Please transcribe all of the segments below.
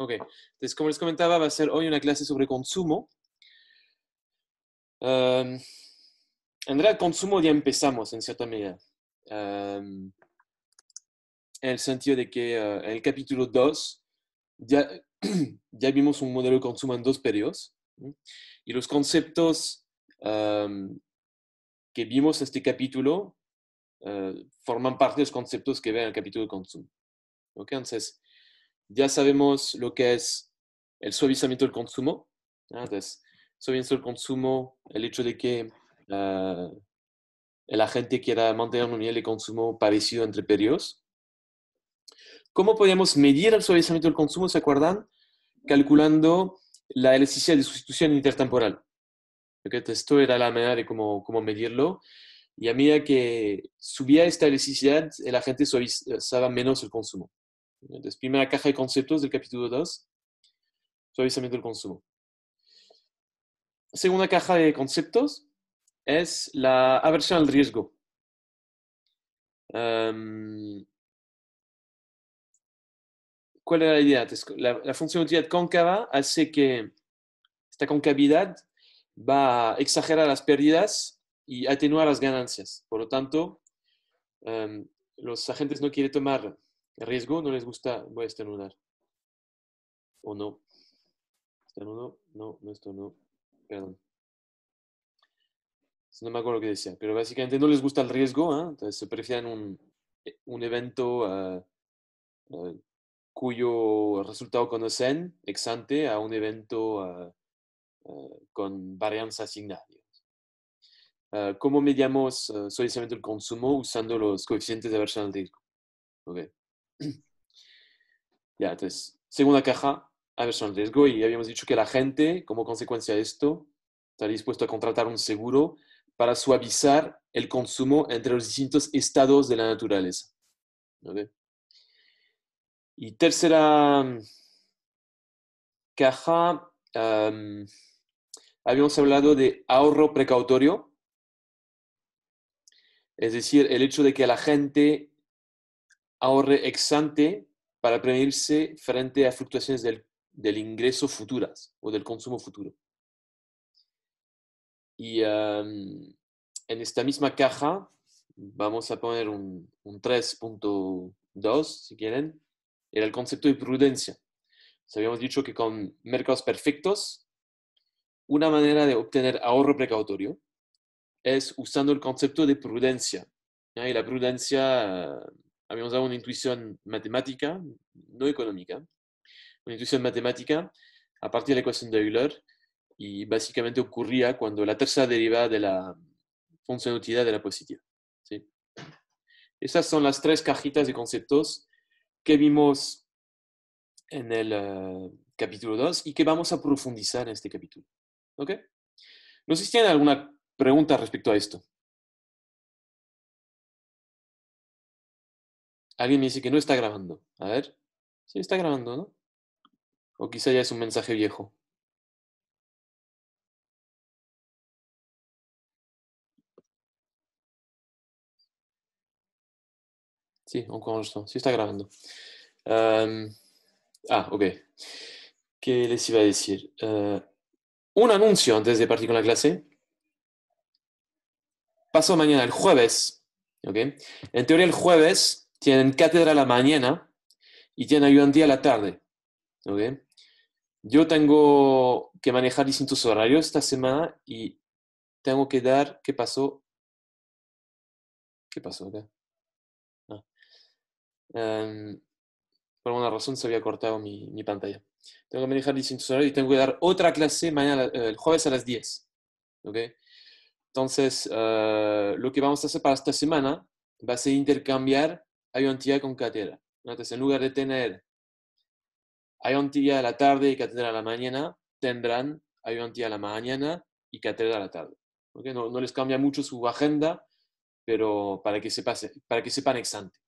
Ok, entonces como les comentaba, va a ser hoy una clase sobre consumo. Em, en realidad, consumo ya empezamos en cierta medida. Em, en el sentido de que eh, en el capítulo 2 ya, ya vimos un modelo de consumo en dos periodos. Y los conceptos em, que vimos en este capítulo eh, forman parte de los conceptos que ven en el capítulo de consumo. ¿Ok? Entonces, ya sabemos lo que es el suavizamiento del consumo. Entonces, suavizamiento del consumo, el hecho de que ah, la gente quiera mantener un nivel de consumo parecido entre periodos. ¿Cómo podemos medir el suavizamiento del consumo? ¿Se acuerdan? Calculando la elasticidad de sustitución intertemporal. Esto era la manera de cómo, cómo medirlo. Y a medida que subía esta elasticidad, la gente suavizaba menos el consumo. Primera caja de conceptos del capítulo 2, suavizamiento del consumo. Segunda caja de conceptos es la aversión al riesgo. Em, ¿Cuál era la idea? La, función de utilidad cóncava hace que esta concavidad va a exagerar las pérdidas y atenuar las ganancias. Por lo tanto, em, los agentes no quieren tomar riesgo no les gusta voy a estornudar? ¿O no? ¿Estornudo? No, no estornudo. Perdón. No me acuerdo lo que decía, pero básicamente no les gusta el riesgo, ¿ah? entonces se prefieren un, eh, evento ah, ah, cuyo resultado conocen ex ante a un evento con varianza asignada. ¿Cómo mediamos solicitamente el consumo usando los coeficientes de versión de riesgo? Ya, entonces, segunda caja, aversión al riesgo. Y habíamos dicho que la gente, como consecuencia de esto, está dispuesto a contratar un seguro para suavizar el consumo entre los distintos estados de la naturaleza. ¿Vale? Y tercera mm, caja, habíamos hablado de ahorro precautorio, es decir, el hecho de que la gente ahorre exante para prevenirse frente a fluctuaciones del, del ingreso futuras o del consumo futuro. Y en esta misma caja vamos a poner un, 3.2, si quieren, era el concepto de prudencia. habíamos dicho que con mercados perfectos, una manera de obtener ahorro precautorio es usando el concepto de prudencia. Y la prudencia habíamos dado una intuición matemática, no económica, una intuición matemática a partir de la ecuación de Euler y básicamente ocurría cuando la tercera derivada de la función utilidad era positiva. Esas Estas son las tres cajitas de conceptos que vimos en el eh, capítulo 2 y que vamos a profundizar en este capítulo. No sé si tienen alguna pregunta respecto a esto. Alguien me dice que no está grabando. A ver. Sí, está grabando, ¿no? O quizá ya es un mensaje viejo. Sí, un conjunto. Sí está grabando. ah, ok. ¿Qué les iba a decir? Eh, un anuncio antes de partir con la clase. Paso mañana el jueves. ¿ok? En teoría el jueves tienen cátedra a la mañana y tienen ayudantía a la tarde. Yo tengo que manejar distintos horarios esta semana y tengo que dar, ¿qué pasó? ¿Qué pasó acá? Ah. Em, por alguna razón se había cortado mi, pantalla. Tengo que manejar distintos horarios y tengo que dar otra clase mañana, el jueves a las 10. Entonces, eh, lo que vamos a hacer para esta semana va a ser intercambiar día con cátedra. Entonces, en lugar de tener día a la tarde y cátedra a la mañana, tendrán día a la mañana y cátedra a la tarde. No, no, les cambia mucho su agenda, pero para que, se para que sepan exante.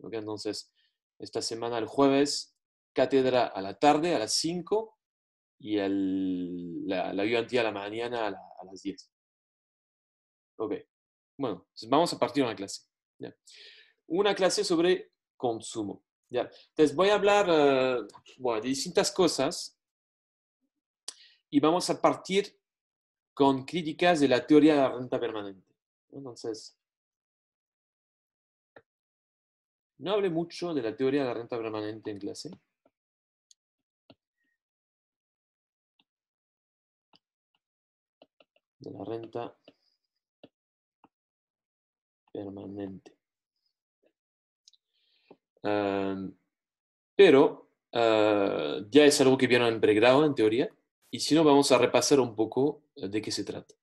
¿Okay? Entonces, esta semana, el jueves, cátedra a la tarde, a las 5, y la, la a la mañana a, las 10. Ok. Bueno, vamos a partir de la clase una clase sobre consumo. ¿ya? Entonces voy a hablar eh, de distintas cosas y vamos a partir con críticas de la teoría de la renta permanente. Entonces, no hablé mucho de la teoría de la renta permanente en clase. De la renta permanente pero ah, ya es algo que vieron en pregrado, en teoría, y si no, vamos a repasar un poco eh, de qué se trata.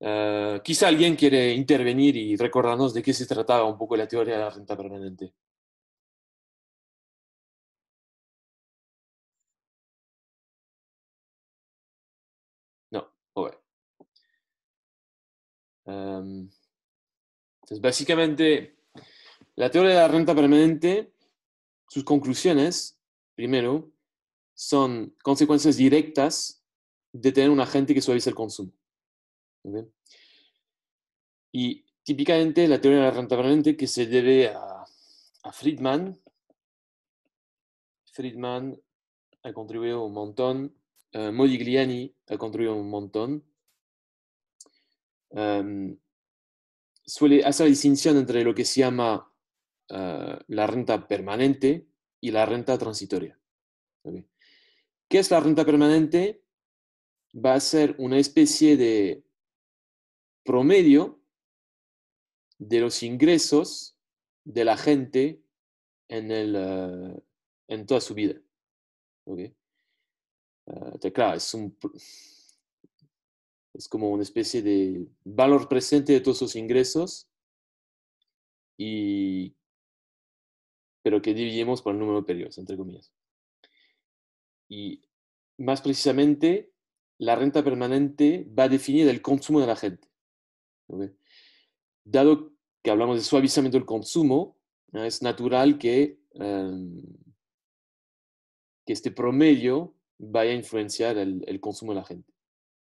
Ah, quizá alguien quiere intervenir y recordarnos de qué se trataba un poco la teoría de la renta permanente. No, ok. Um, entonces, básicamente, la teoría de la renta permanente, sus conclusiones, primero, son consecuencias directas de tener un agente que suaviza el consumo. Y típicamente la teoría de la renta permanente que se debe a, Friedman, Friedman ha contribuido un montón, eh, Modigliani ha contribuido un montón. Em, suele hacer distinción entre lo que se llama Ah, la renta permanente y la renta transitoria. ¿Qué es la renta permanente? Va a ser una especie de promedio de los ingresos de la gente en, ah, en toda su vida. Ah, claro, es, es como una especie de valor presente de todos sus ingresos y pero que dividimos por el número de periodos, entre comillas. Y más precisamente, la renta permanente va a definir el consumo de la gente. Dado que hablamos de suavizamiento del consumo, es natural em, que, este promedio vaya a influenciar el, consumo de la gente.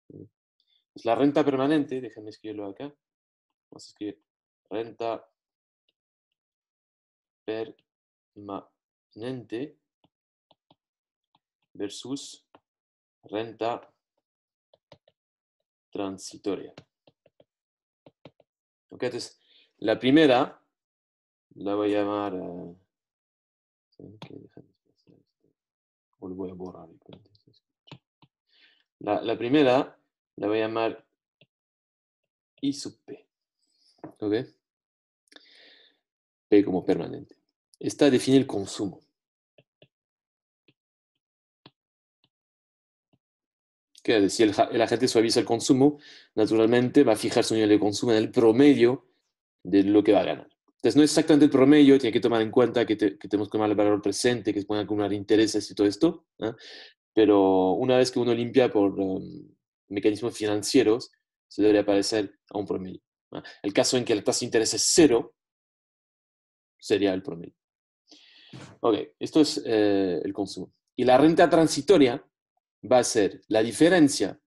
Pues la renta permanente, déjenme escribirlo acá, vamos a escribir renta permanente Permanente versus renta transitoria. ¿ok? entonces, la primera la voy a llamar... Eh, o lo voy a borrar. La, la, primera la voy a llamar I sub P. ¿Ok? P como permanente. Esta definir el consumo. Que si el, gente agente suaviza el consumo, naturalmente va a fijar su nivel de consumo en el promedio de lo que va a ganar. Entonces, no exactamente el promedio, tiene que tomar en cuenta que, tenemos que tomar el valor presente, que se pueden acumular intereses y todo esto. Pero una vez que uno limpia por em, mecanismos financieros, se debería parecer a un promedio. El caso en que la tasa de interés es cero sería el promedio. Ok, esto es eh, el consumo. Y la renta transitoria va a ser la diferencia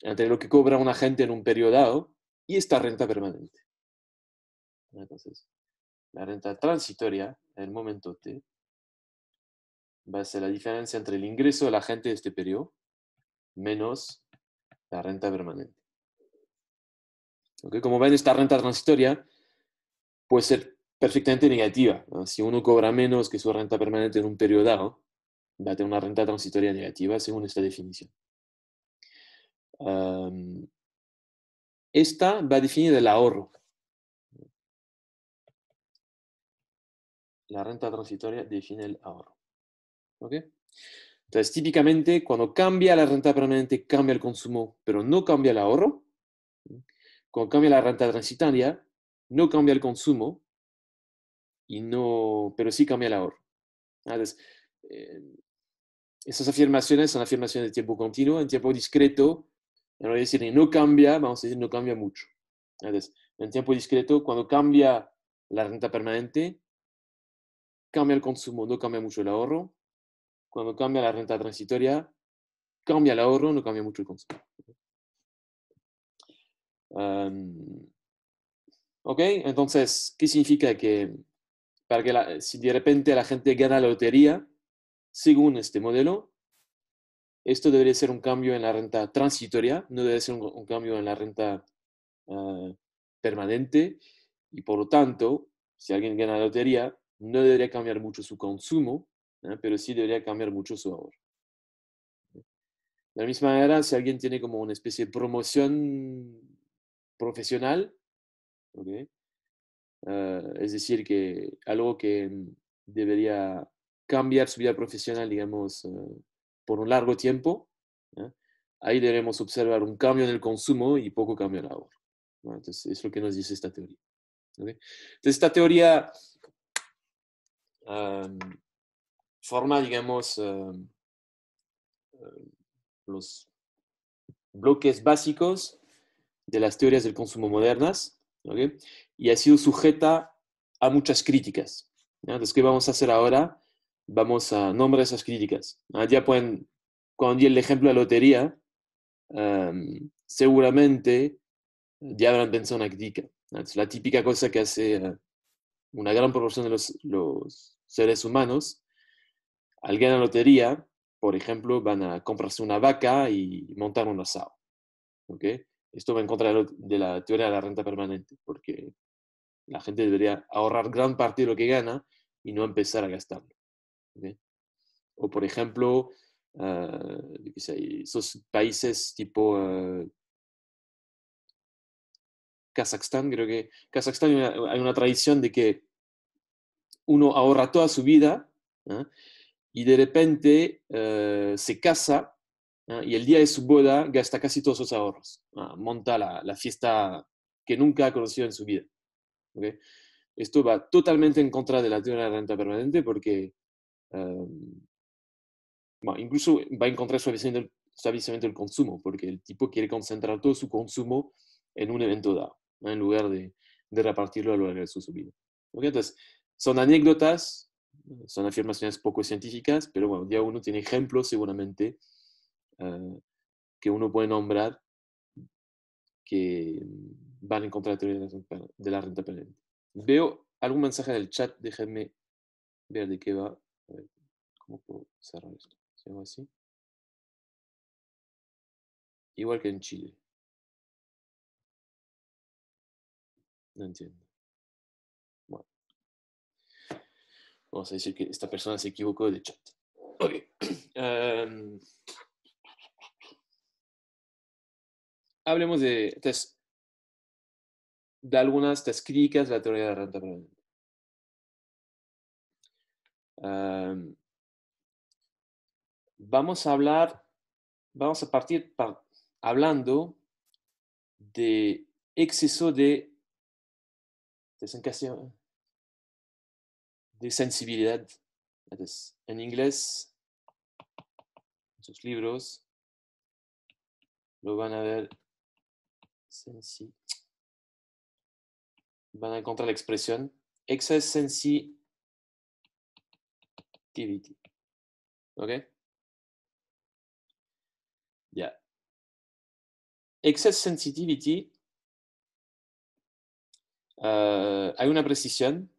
entre lo que cobra un agente en un periodo dado y esta renta permanente. Entonces, la renta transitoria, en el momento T, va a ser la diferencia entre el ingreso de la gente de este periodo menos la renta permanente. ¿Ok? Como ven, esta renta transitoria puede ser perfectamente negativa. Si uno cobra menos que su renta permanente en un periodo dado, va a tener una renta transitoria negativa según esta definición. esta va a definir el ahorro. La renta transitoria define el ahorro. Entonces, típicamente, cuando cambia la renta permanente, cambia el consumo, pero no cambia el ahorro. Cuando cambia la renta transitoria, no cambia el consumo, y no, pero sí cambia el ahorro. Entonces, eh, esas afirmaciones son afirmaciones de tiempo continuo, en tiempo discreto, en vez de decir no cambia, vamos a decir no cambia mucho. Entonces, en tiempo discreto, cuando cambia la renta permanente, cambia el consumo, no cambia mucho el ahorro. Cuando cambia la renta transitoria, cambia el ahorro, no cambia mucho el consumo. ok, entonces, ¿qué significa que para que eh, si de repente la gente gana la lotería, según este modelo, esto debería ser un cambio en la renta transitoria, no debe ser un, cambio en la renta ah, permanente, y por lo tanto, si alguien gana la lotería, no debería cambiar mucho su consumo, ¿eh? pero sí debería cambiar mucho su ahorro. De la misma manera, si alguien tiene como una especie de promoción profesional, ¿okay? Ah, es decir, que algo que mm, debería cambiar su vida profesional, digamos, ah, por un largo tiempo, ahí debemos observar un cambio en el consumo y poco cambio en la obra. Entonces, es lo que nos dice esta teoría. esta teoría ah, forma, digamos, los bloques básicos de las teorías del consumo modernas y ha sido sujeta a muchas críticas. Entonces, ¿qué vamos a hacer ahora? Vamos a nombrar esas críticas. ¿ya? pueden, cuando di el ejemplo de la lotería, em, seguramente ya habrán pensado una crítica. Es la típica cosa que hace eh, una gran proporción de los, seres humanos. Al ganar la lotería, por ejemplo, van a comprarse una vaca y montar un asado. ¿okay? Esto va en contra de la teoría de la renta permanente, porque la gente debería ahorrar gran parte de lo que gana y no empezar a gastarlo. O, por ejemplo, ah, esos países tipo ah, Kazajstán, creo que Kazajstán hay una, tradición de que uno ahorra toda su vida ¿ah? y de repente se casa y el día de su boda gasta casi todos sus ahorros, monta la, fiesta que nunca ha conocido en su vida. Esto va totalmente en contra de la teoría de la renta permanente porque em, incluso va en contra su suavizamiento del consumo, porque el tipo quiere concentrar todo su consumo en un evento dado, en lugar de, repartirlo a lo largo de su vida. Entonces, son anécdotas, son afirmaciones poco científicas, pero bueno, ya uno tiene ejemplos seguramente eh, que uno puede nombrar que mm, van en contra de la de la renta permanente. Veo algún mensaje en el chat, déjenme ver de qué va. ¿Cómo puedo cerrar esto? ¿Se hago así? Igual que en Chile. No entiendo. Bueno. Vamos a decir que esta persona se equivocó de chat. Ok. Em, hablemos de, algunas críticas de la teoría de la renta vamos a hablar, vamos a partir hablando de exceso de, de, sensibilidad. en inglés, en sus libros, lo van a ver Van a encontrar la expresión excess sensitivity. ¿Ok? Ya. Excess sensitivity. Eh, hay una precisión.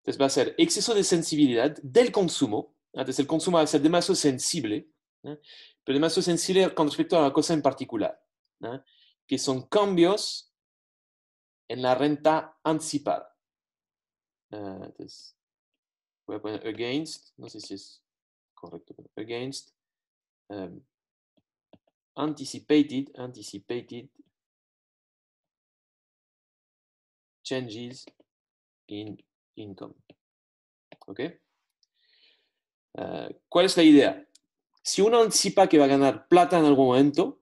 Entonces va a ser exceso de sensibilidad del consumo. Ah, entonces el consumo va a ser demasiado sensible, ¿eh? pero demasiado sensible con respecto a una cosa en particular. ¿eh? que son cambios en la renta anticipada. Ah, voy a poner against, no sé si es correcto, pero against, um, anticipated, anticipated changes in income. Ah, ¿Cuál es la idea? Si uno anticipa que va a ganar plata en algún momento,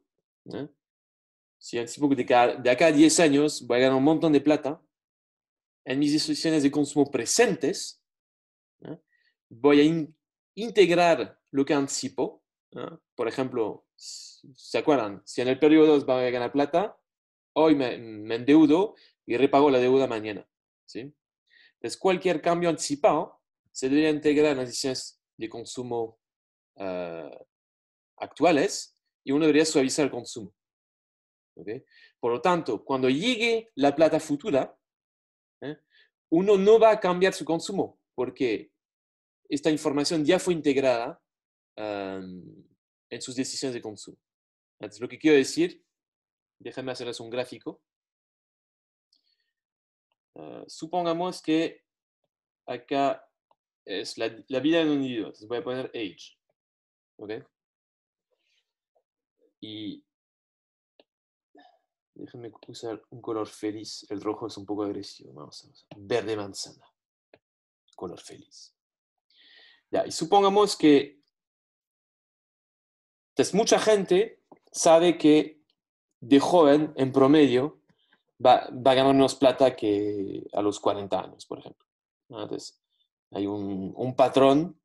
si anticipo que de, acá a 10 años voy a ganar un montón de plata, en mis decisiones de consumo presentes, voy a integrar lo que anticipo. Por ejemplo, ¿se acuerdan? Si en el periodo voy a ganar plata, hoy me, endeudo y repago la deuda mañana. ¿sí? Entonces, cualquier cambio anticipado se debería integrar en las decisiones de consumo ah, actuales y uno debería suavizar el consumo. Por lo tanto, cuando llegue la plata futura, ¿eh? uno no va a cambiar su consumo porque esta información ya fue integrada en sus decisiones de consumo. Entonces, lo que quiero decir, déjame hacerles un gráfico. Ah, supongamos que acá es la, vida de un individuo. voy a poner age. Y Déjenme usar un color feliz. El rojo es un poco agresivo. Vamos, a usar Verde manzana. Color feliz. Ya, y supongamos que entonces, mucha gente sabe que de joven, en promedio, va, a ganar menos plata que a los 40 años, por ejemplo. Entonces, hay un, un patrón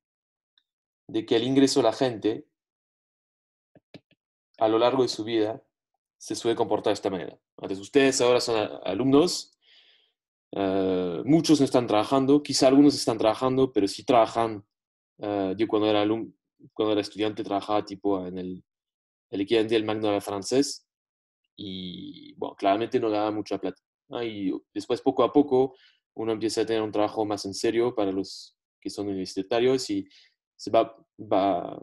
de que el ingreso de la gente a lo largo de su vida se suele comportar de esta manera. Antes ustedes ahora son alumnos, eh, muchos no están trabajando, quizá algunos están trabajando, pero sí trabajan. Eh, yo cuando era, cuando era estudiante trabajaba tipo en el, el equivalente del McDonald's francés y, bueno, claramente no daba mucha plata. Ah, y después, poco a poco, uno empieza a tener un trabajo más en serio para los que son universitarios y se va, va,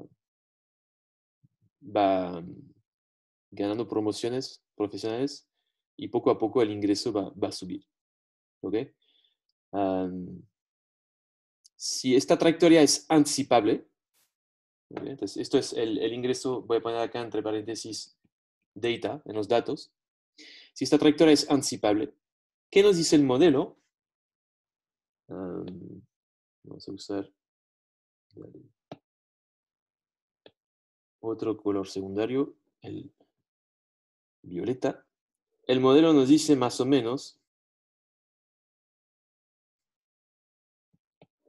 va ganando promociones profesionales y poco a poco el ingreso va, a subir. ¿Ok? si esta trayectoria es anticipable, esto es el, ingreso, voy a poner acá entre paréntesis data, en los datos. Si esta trayectoria es anticipable, ¿qué nos dice el modelo? vamos a usar otro color secundario, el violeta, el modelo nos dice más o menos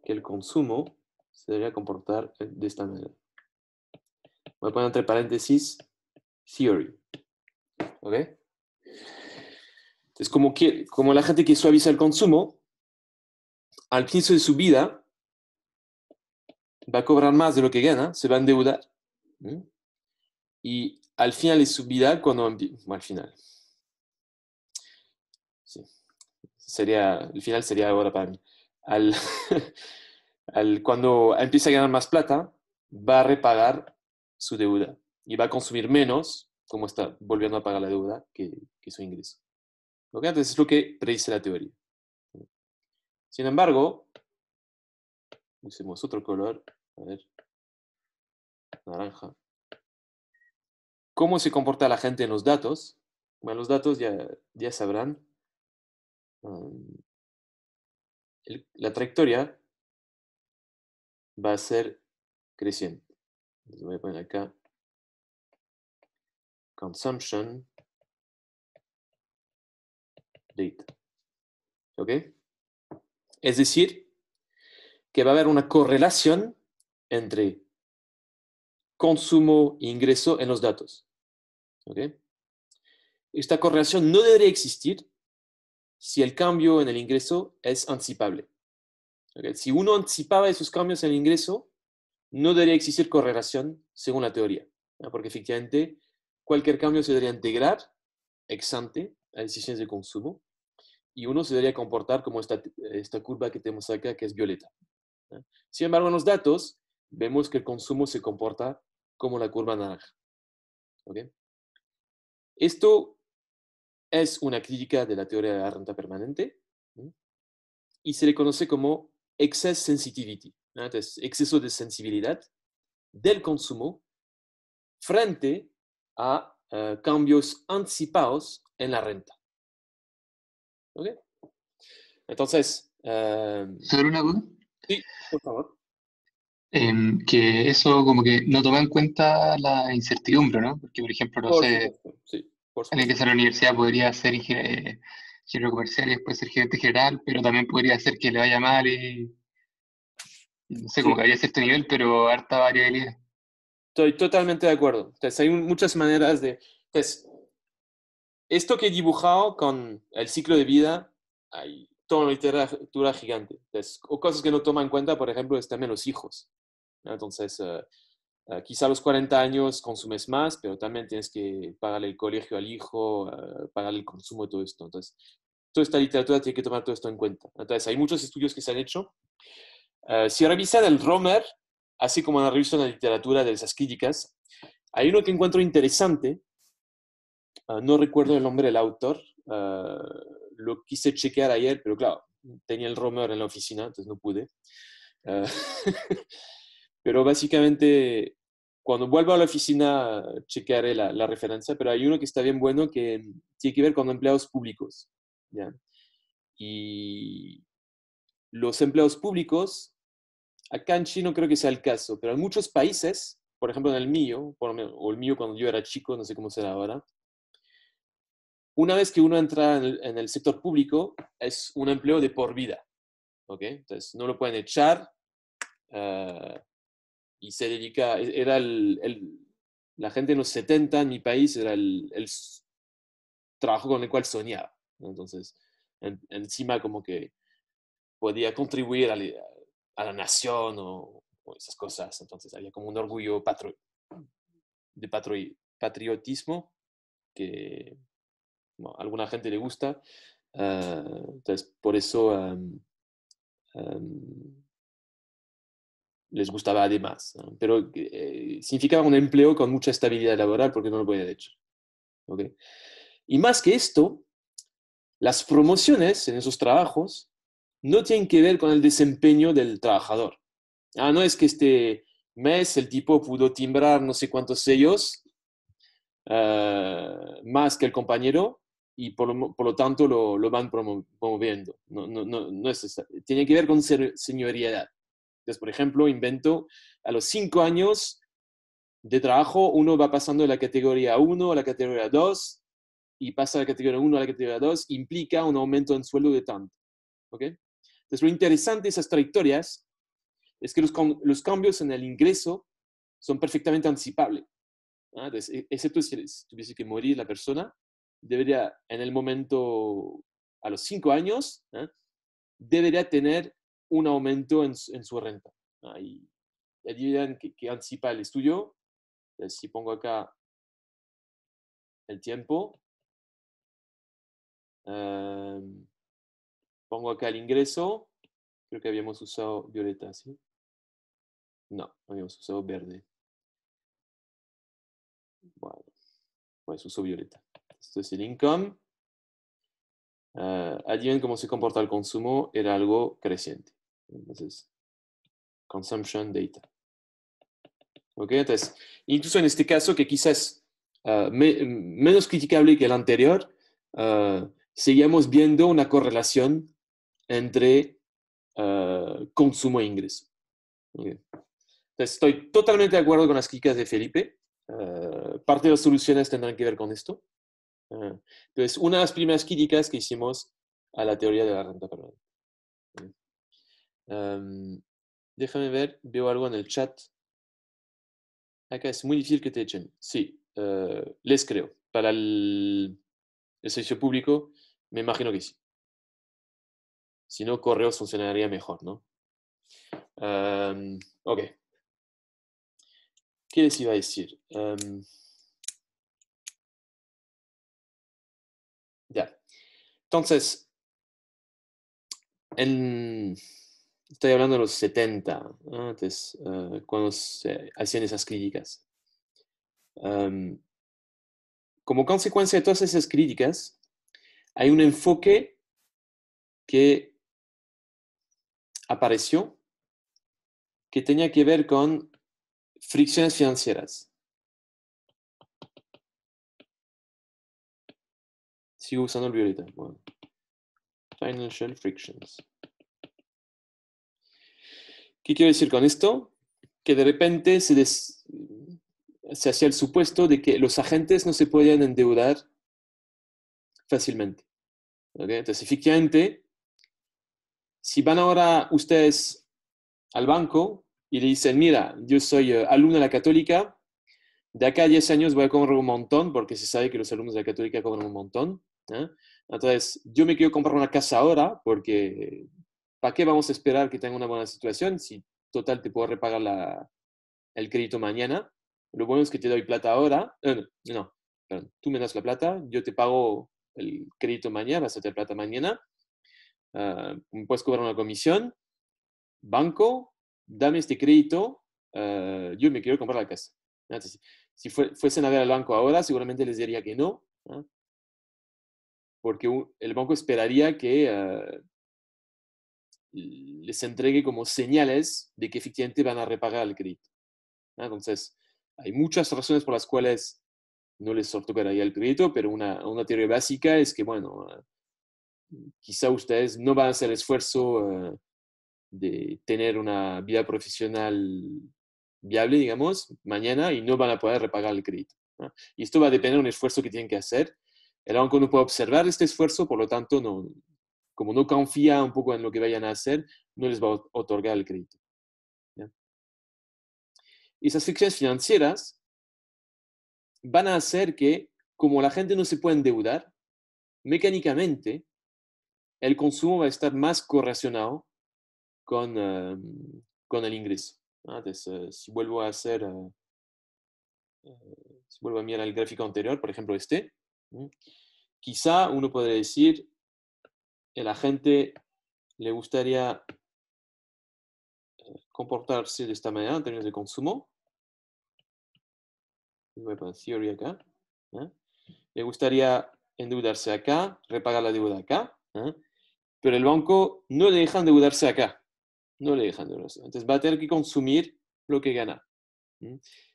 que el consumo se debería comportar de esta manera. Voy a poner entre paréntesis theory. ¿Ok? Es como, que, como la gente que suaviza el consumo, al principio de su vida va a cobrar más de lo que gana, se va a endeudar. Y al final su vida cuando al final. Sería, el final sería ahora para mí. Al, cuando empieza a ganar más plata, va a repagar su deuda y va a consumir menos, como está volviendo a pagar la deuda, que, su ingreso. Lo que antes es lo que predice la teoría. Sin embargo, usemos otro color, a ver, naranja cómo se comporta la gente en los datos. Bueno, los datos ya, ya sabrán. la trayectoria va a ser creciente. voy a poner acá consumption Date. ¿Ok? Es decir, que va a haber una correlación entre consumo e ingreso en los datos. Esta correlación no debería existir si el cambio en el ingreso es anticipable. Si uno anticipaba esos cambios en el ingreso, no debería existir correlación según la teoría, porque efectivamente cualquier cambio se debería integrar ex ante a decisiones de consumo y uno se debería comportar como esta, curva que tenemos acá, que es violeta. Sin embargo, en los datos vemos que el consumo se comporta como la curva naranja. Esto es una crítica de la teoría de la renta permanente y se le conoce como excess sensitivity, exceso de sensibilidad del consumo frente a eh, cambios anticipados en la renta. ¿Ok? Entonces... Em, una duda? Sí, por favor. Em, que eso como que no toma en cuenta la incertidumbre, ¿no? Porque, por ejemplo, no sé... Por que ser la universidad podría ser eh, ingeniero, comercial y después ser gerente general, pero también podría ser que le vaya mal y. No sé, cómo sí. que ser nivel, pero harta variedad. Estoy totalmente de acuerdo. Entonces, hay muchas maneras de. Entonces, pues, esto que he dibujado con el ciclo de vida, hay toda una literatura gigante. o cosas que no toman en cuenta, por ejemplo, es también los hijos. Entonces, eh, quizá a los 40 años consumes más, pero también tienes que pagarle el colegio al hijo, pagarle el consumo, todo esto. Entonces, toda esta literatura tiene que tomar todo esto en cuenta. Entonces, hay muchos estudios que se han hecho. Ah, si revisan el Romer, así como la han de la literatura de esas críticas, hay uno que encuentro interesante, ah, no recuerdo el nombre del autor, ah, lo quise chequear ayer, pero claro, tenía el Romer en la oficina, entonces no pude. Pero básicamente, cuando vuelva a la oficina, chequearé la, referencia, pero hay uno que está bien bueno que mm, tiene que ver con empleados públicos. ¿ya? Y los empleados públicos, acá en China no creo que sea el caso, pero en muchos países, por ejemplo en el mío, por, o el mío cuando yo era chico, no sé cómo será ahora, una vez que uno entra en el, sector público, es un empleo de por vida. okay Entonces, no lo pueden echar, ah, y se dedica, e, era el, el, la gente en los 70 en mi país era el, el trabajo con el cual soñaba. Entonces, encima como que podía contribuir eh, a la, nación o, esas cosas. Entonces, había como un orgullo patro, de patriotismo que bueno, a alguna gente le gusta. Ah, entonces, por eso les gustaba además, pero eh, significaba un empleo con mucha estabilidad laboral porque no lo podían hecho. Y más que esto, las promociones en esos trabajos no tienen que ver con el desempeño del trabajador. Ah, no es que este mes el tipo pudo timbrar no sé cuántos sellos ah, más que el compañero y por lo, por lo tanto lo, lo van promoviendo. No, no, no, no es, tiene que ver con ser, entonces, por ejemplo, invento a los cinco años de trabajo, uno va pasando de la categoría 1 a la categoría 2 y pasa de la categoría 1 a la categoría 2, implica un aumento en sueldo de tanto. ¿ok? Entonces, lo interesante de esas trayectorias es que los, los cambios en el ingreso son perfectamente anticipables. ¿ah? Entonces, e-, excepto si tuviese que morir la persona, debería en el momento, a los cinco años, ¿ah? debería tener un aumento en, su renta. Ah, y que, anticipa el estudio. Eh, si pongo acá el tiempo, em, pongo acá el ingreso, creo que habíamos usado violeta, ¿sí? No, habíamos usado verde. Bueno, pues uso violeta. Esto es el income. Eh, allí cómo se comporta el consumo, era algo creciente. Entonces, consumption data. okay Entonces, incluso en este caso, que quizás ah, menos criticable que el anterior, ah, seguimos viendo una correlación entre ah, consumo e ingreso. Entonces, estoy totalmente de acuerdo con las críticas de Felipe. parte de las soluciones tendrán que ver con esto. entonces, una de las primeras críticas que hicimos a la teoría de la renta permanente. Em, déjame ver, veo algo en el chat. Acá es muy difícil que te echen. Sí, eh, les creo. Para el, servicio público, me imagino que sí. Si no, correos funcionaría mejor, ¿no? Em, ok. ¿Qué les iba a decir? Em. ya. Entonces, en, Estoy hablando de los 70, antes, eh, cuando se hacían esas críticas. como consecuencia de todas esas críticas, hay un enfoque que apareció que tenía que ver con fricciones financieras. Sigo usando el violeta. Bueno. Financial frictions. ¿Qué quiero decir con esto? Que de repente se, des, se hacía el supuesto de que los agentes no se podían endeudar fácilmente. Entonces, efectivamente, si van ahora ustedes al banco y le dicen, mira, yo soy eh, alumno de la católica, de acá a 10 años voy a cobrar un montón, porque se sabe que los alumnos de la católica cobran un montón. ¿eh? Entonces, yo me quiero comprar una casa ahora porque ¿para qué vamos a esperar que tenga una buena situación si total te puedo repagar la, el crédito mañana? Lo bueno es que te doy plata ahora, eh, no, tú me das la plata, yo te pago el crédito mañana, vas a tener plata mañana, ah, puedes cobrar una comisión, banco, dame este crédito, ah, yo me quiero comprar la casa. Ah, si fuesen a ver al banco ahora, seguramente les diría que no, porque el banco esperaría que les entregue como señales de que efectivamente van a repagar el crédito. Entonces, hay muchas razones por las cuales no les sorprendería el crédito, pero una, una teoría básica es que, bueno, ah, quizá ustedes no van a hacer el esfuerzo ah, de tener una vida profesional viable, digamos, mañana y no van a poder repagar el crédito. Y esto va a depender de un esfuerzo que tienen que hacer. El banco no puede observar este esfuerzo, por lo tanto, no, como no confía un poco en lo que vayan a hacer, no les va a otorgar el crédito. ¿Ya? Esas secciones financieras van a hacer que, como la gente no se puede endeudar, mecánicamente el consumo va a estar más correlacionado con, em, con el ingreso. Eh, si vuelvo a hacer, eh, eh, si vuelvo a mirar el gráfico anterior, por ejemplo este, quizá uno podría decir, el agente le gustaría eh, comportarse de esta manera en términos de consumo. ¿eh? Le gustaría endeudarse acá, repagar la deuda acá, ¿eh? pero el banco no le deja endeudarse acá. No le deja endeudarse. Entonces va a tener que consumir lo que gana.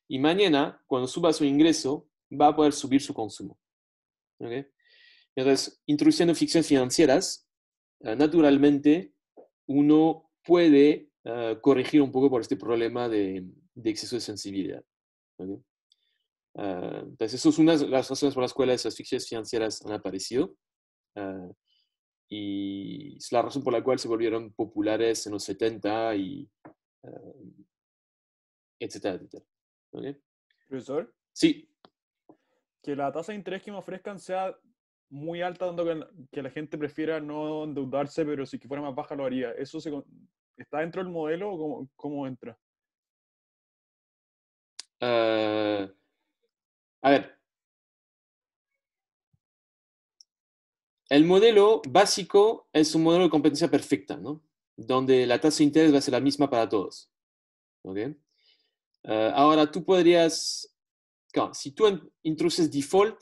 Y mañana, cuando suba su ingreso, va a poder subir su consumo. Entonces, introduciendo ficciones financieras, Ah, naturalmente uno puede ah, corregir un poco por este problema de, exceso de sensibilidad. Ah, entonces, eso es una de las razones por las cuales las ficciones financieras han aparecido. y es la razón por la cual se volvieron populares en los 70 y etcétera, etcétera. ¿Profesor? Sí. Que la tasa de interés que me ofrezcan sea muy alta, donde que la gente prefiera no endeudarse, pero si fuera más baja lo haría. ¿Eso se, está dentro del modelo o cómo, entra? Eh, a ver. El modelo básico es un modelo de competencia perfecta, ¿no? Donde la tasa de interés va a ser la misma para todos. ¿Ok? Eh, ahora, tú podrías, si tú introduces default,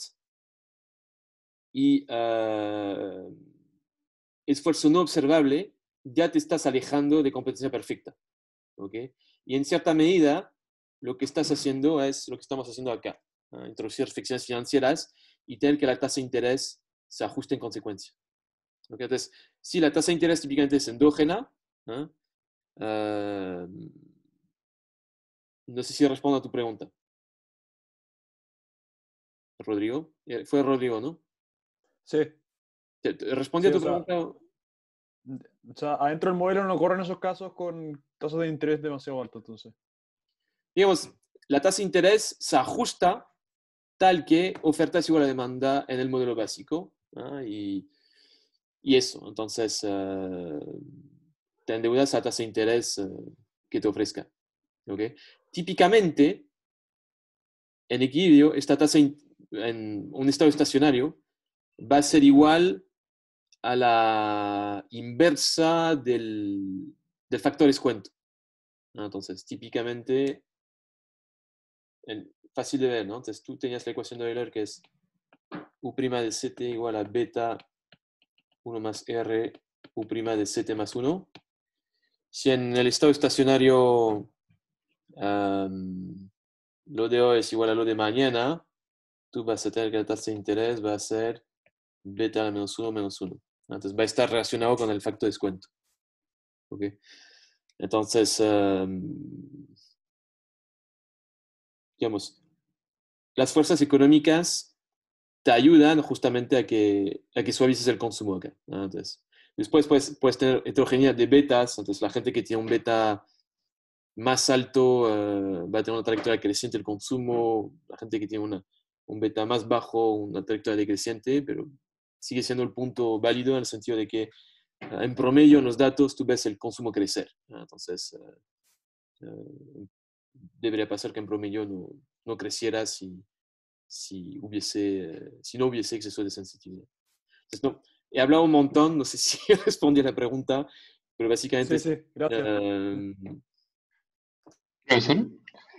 y ah, esfuerzo no observable, ya te estás alejando de competencia perfecta. ¿okay? Y en cierta medida, lo que estás haciendo es lo que estamos haciendo acá, introducir ficciones financieras y tener que la tasa de interés se ajuste en consecuencia. Entonces, si la tasa de interés típicamente es endógena, no ah, sé si respondo a tu pregunta. Rodrigo, eh, fue Rodrigo, ¿no? Sí. Respondí a tu pregunta. O sea, adentro del modelo no ocurren esos casos con tasas de interés demasiado altas, entonces. Digamos, la tasa de interés se ajusta tal que oferta es igual a demanda en el modelo básico. ¿ah? Y, eso, entonces, eh, te endeudas a tasa de interés eh, que te ofrezca. ¿okay? Típicamente, en equilibrio, esta tasa en un estado estacionario, va a ser igual a la inversa del, factor descuento. Entonces, típicamente, fácil de ver, ¿no? Entonces, tú tenías la ecuación de Euler que es u' de 7 igual a beta 1 más r u' de 7 más 1. Si en el estado estacionario lo de hoy es igual a lo de mañana, tú vas a tener que la tasa de interés va a ser beta menos uno, menos uno. Entonces va a estar relacionado con el factor descuento. Entonces, em, digamos, las fuerzas económicas te ayudan justamente a que, a que suavices el consumo acá. Entonces, después puedes, tener heterogeneidad de betas, entonces la gente que tiene un beta más alto eh, va a tener una trayectoria creciente el consumo, la gente que tiene una, un beta más bajo, una trayectoria decreciente, pero sigue siendo el punto válido en el sentido de que ah, en promedio en los datos tú ves el consumo crecer. Entonces, ah, ah, debería pasar que en promedio no, no creciera si, si, hubiese, si no hubiese exceso de sensibilidad Entonces, he hablado un montón, no sé si respondí a la pregunta, pero básicamente... Sí, sí, gracias.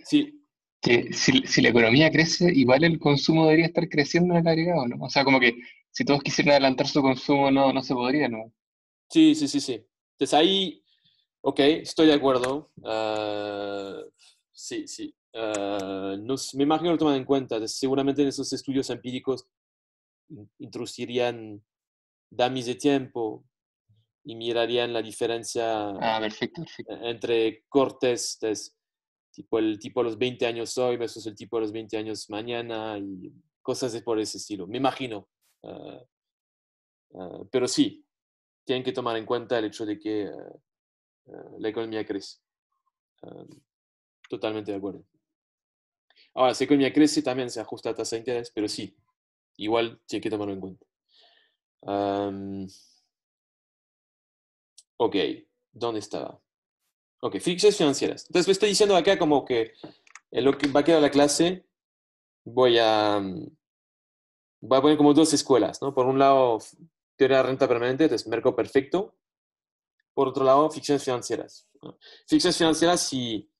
sí. Que si, si, la economía crece, igual el consumo debería estar creciendo en el agregado, ¿no? O sea, como que si todos quisieran adelantar su consumo, no, no se podría, ¿no? Sí, sí, sí, sí. Entonces ahí, ok, estoy de acuerdo. Ah, sí, sí. Ah, me imagino lo toman en cuenta. seguramente en esos estudios empíricos introducirían damis de tiempo y mirarían la diferencia ah, e, entre cortes, tipo el tipo los 20 años hoy versus el tipo de los 20 años mañana y cosas por ese estilo. Me imagino. Eh, eh, pero sí, tienen que tomar en cuenta el hecho de que eh, la economía crece. Em, totalmente de acuerdo. Ahora, si la economía crece, también se ajusta a tasa de interés, pero sí, igual tiene que tomarlo en cuenta. Em, ok, ¿dónde estaba? Ok, fricciones financieras. Entonces, me estoy diciendo acá como que en lo que va a quedar la clase, voy a, em, Voy a poner como dos escuelas, ¿no? Por un lado, teoría de renta permanente, es mercado perfecto. Por otro lado, ficciones financieras. Ficciones financieras, si,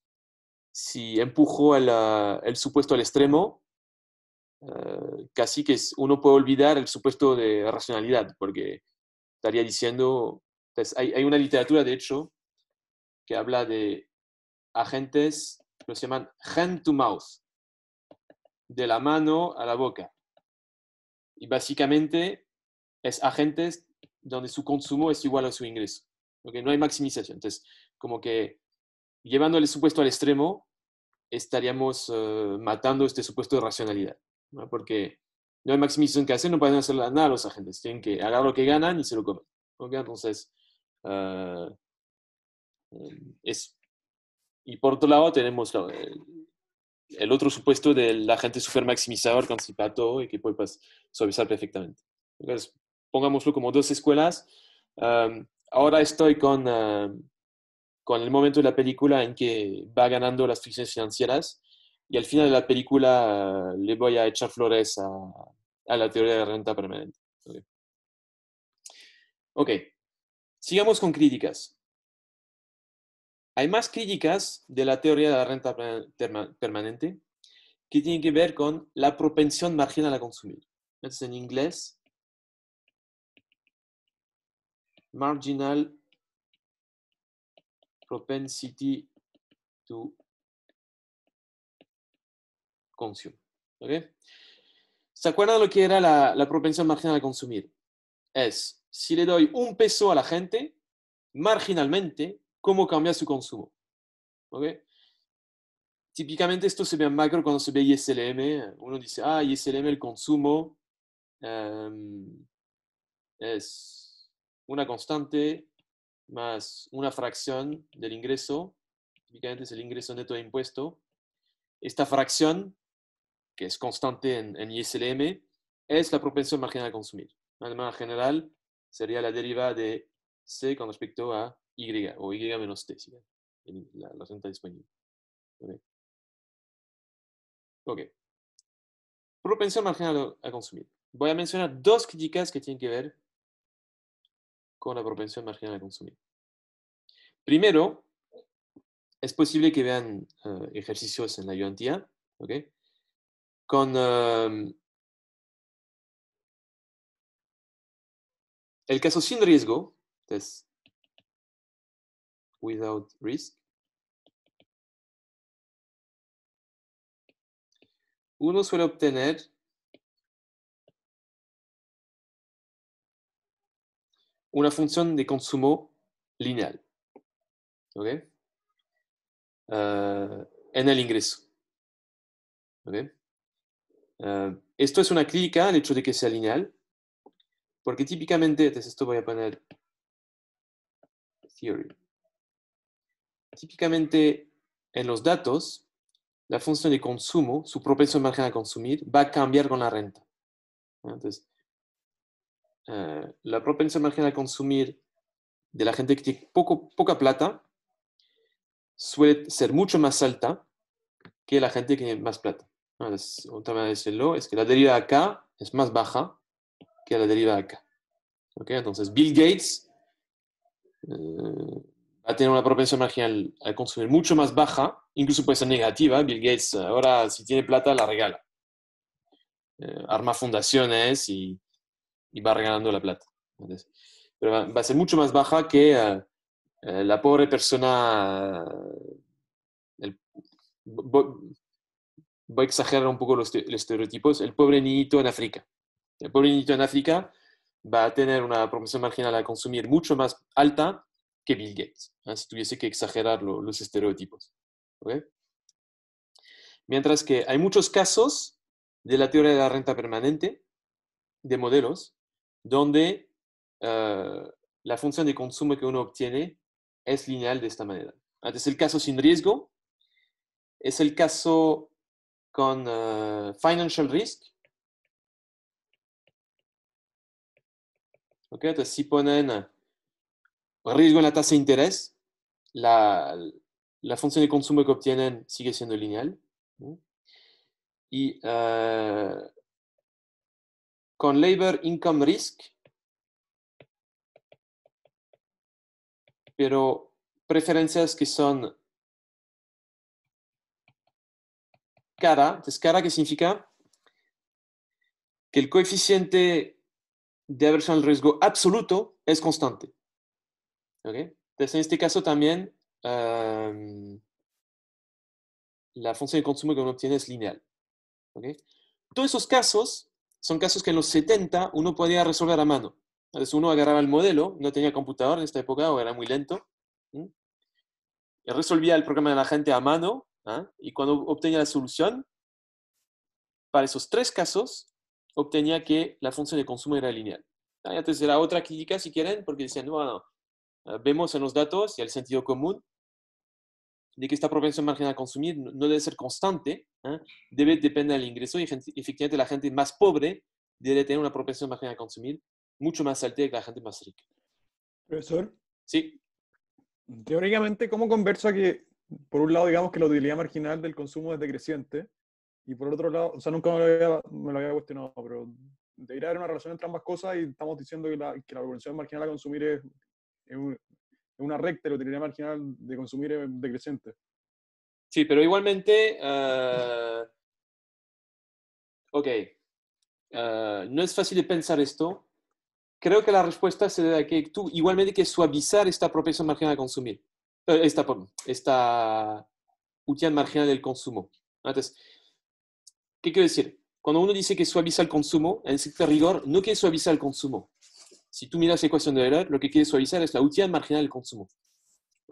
si empujo el, supuesto al extremo, eh, casi que uno puede olvidar el supuesto de racionalidad, porque estaría diciendo, pues, hay, hay una literatura, de hecho, que habla de agentes, los llaman hand to mouth, de la mano a la boca. Y básicamente es agentes donde su consumo es igual a su ingreso. ¿okay? No hay maximización. Entonces, como que llevando el supuesto al extremo, estaríamos eh, matando este supuesto de racionalidad. Porque no hay maximización que hacer, no pueden hacer nada los agentes. Tienen que agarrar lo que ganan y se lo comen. Entonces, eh, eh, es. Y por otro lado, tenemos el otro supuesto del agente supermaximizador que anticipa y que puede pues, suavizar perfectamente. pongámoslo como dos escuelas. ahora estoy con, el momento de la película en que va ganando las ficciones financieras y al final de la película le voy a echar flores a, la teoría de renta permanente. Ok, okay. sigamos con críticas. Hay más críticas de la teoría de la renta permanente que tienen que ver con la propensión marginal a consumir. Es en inglés, marginal propensity to consume. ¿Okay? ¿Se acuerdan lo que era la, la propensión marginal a consumir? Es, si le doy un peso a la gente, marginalmente cómo cambia su consumo. Típicamente esto se ve en macro cuando se ve ISLM. Uno dice, ah, ISLM, el consumo em, es una constante más una fracción del ingreso. Típicamente es el ingreso neto de impuesto. Esta fracción, que es constante en, ISLM, es la propensión marginal a consumir. De manera general, sería la derivada de C con respecto a y o Y menos T, la, renta disponible. ¿Okay? ok. Propensión marginal a, consumir. Voy a mencionar dos críticas que tienen que ver con la propensión marginal a consumir. Primero, es posible que vean eh, ejercicios en la ayudantía, Con em, el caso sin riesgo, entonces without risk. Uno suele obtener una función de consumo lineal ah, en el ingreso. Ah, esto es una crítica al hecho de que sea lineal, porque típicamente, entonces esto voy a poner theory típicamente en los datos, la función de consumo, su propensión marginal a consumir, va a cambiar con la renta. Entonces, eh, la propensión marginal a consumir de la gente que tiene poco, poca plata suele ser mucho más alta que la gente que tiene más plata. otra manera de decirlo es que la deriva acá es más baja que la deriva acá. Entonces, Bill Gates eh, va a tener una propensión marginal a consumir mucho más baja, incluso puede ser negativa. Bill Gates ahora si tiene plata la regala. Eh, arma fundaciones y, va regalando la plata. pero va, a ser mucho más baja que eh, eh, la pobre persona... voy, a exagerar un poco los, los, estereotipos. El pobre niñito en África. El pobre niñito en África va a tener una propensión marginal a consumir mucho más alta que Bill Gates, si tuviese que exagerar los estereotipos. Mientras que hay muchos casos de la teoría de la renta permanente, de modelos, donde ah, la función de consumo que uno obtiene es lineal de esta manera. Antes el caso sin riesgo, es el caso con ah, financial risk. Okay, entonces, si ponen riesgo en la tasa de interés, la, función de consumo que obtienen sigue siendo lineal. Y eh, con labor income risk, pero preferencias que son cara. es cara que significa que el coeficiente de aversión al riesgo absoluto es constante. Entonces, en este caso también la función de consumo que uno obtiene es lineal. Todos esos casos son casos que en los 70 uno podía resolver a mano. Entonces uno agarraba el modelo, no tenía computador en esta época o era muy lento, y resolvía el programa de la gente a mano ¿ah? y cuando obtenía la solución, para esos tres casos, obtenía que la función de consumo era lineal. Entonces ah, era otra crítica si quieren, porque decían, no, Ah, vemos en los datos y el sentido común de que esta propensión marginal a consumir no debe ser constante, ¿ah? debe depender del ingreso y efectivamente la gente más pobre debe tener una propensión marginal a consumir mucho más alta que la gente más rica. Profesor. Sí. Teóricamente, ¿cómo conversa que, por un lado, digamos que la utilidad marginal del consumo es decreciente y por otro lado, o sea, nunca me lo había, me lo había cuestionado, pero debería haber una relación entre ambas cosas y estamos diciendo que la, que la propensión marginal a consumir es es, una recta la utilidad marginal de consumir eh, decreciente. Sí, pero igualmente, ah, ok, ah, no es fácil de pensar esto. Creo que la respuesta será que tú igualmente que suavizar esta propensión marginal de consumir, eh, esta, esta utilidad marginal del consumo. Entonces, ¿qué quiero decir? Cuando uno dice que suaviza el consumo, en cierto rigor, no que suaviza el consumo, si tú miras la ecuación de Euler, lo que quieres suavizar es la utilidad marginal del consumo.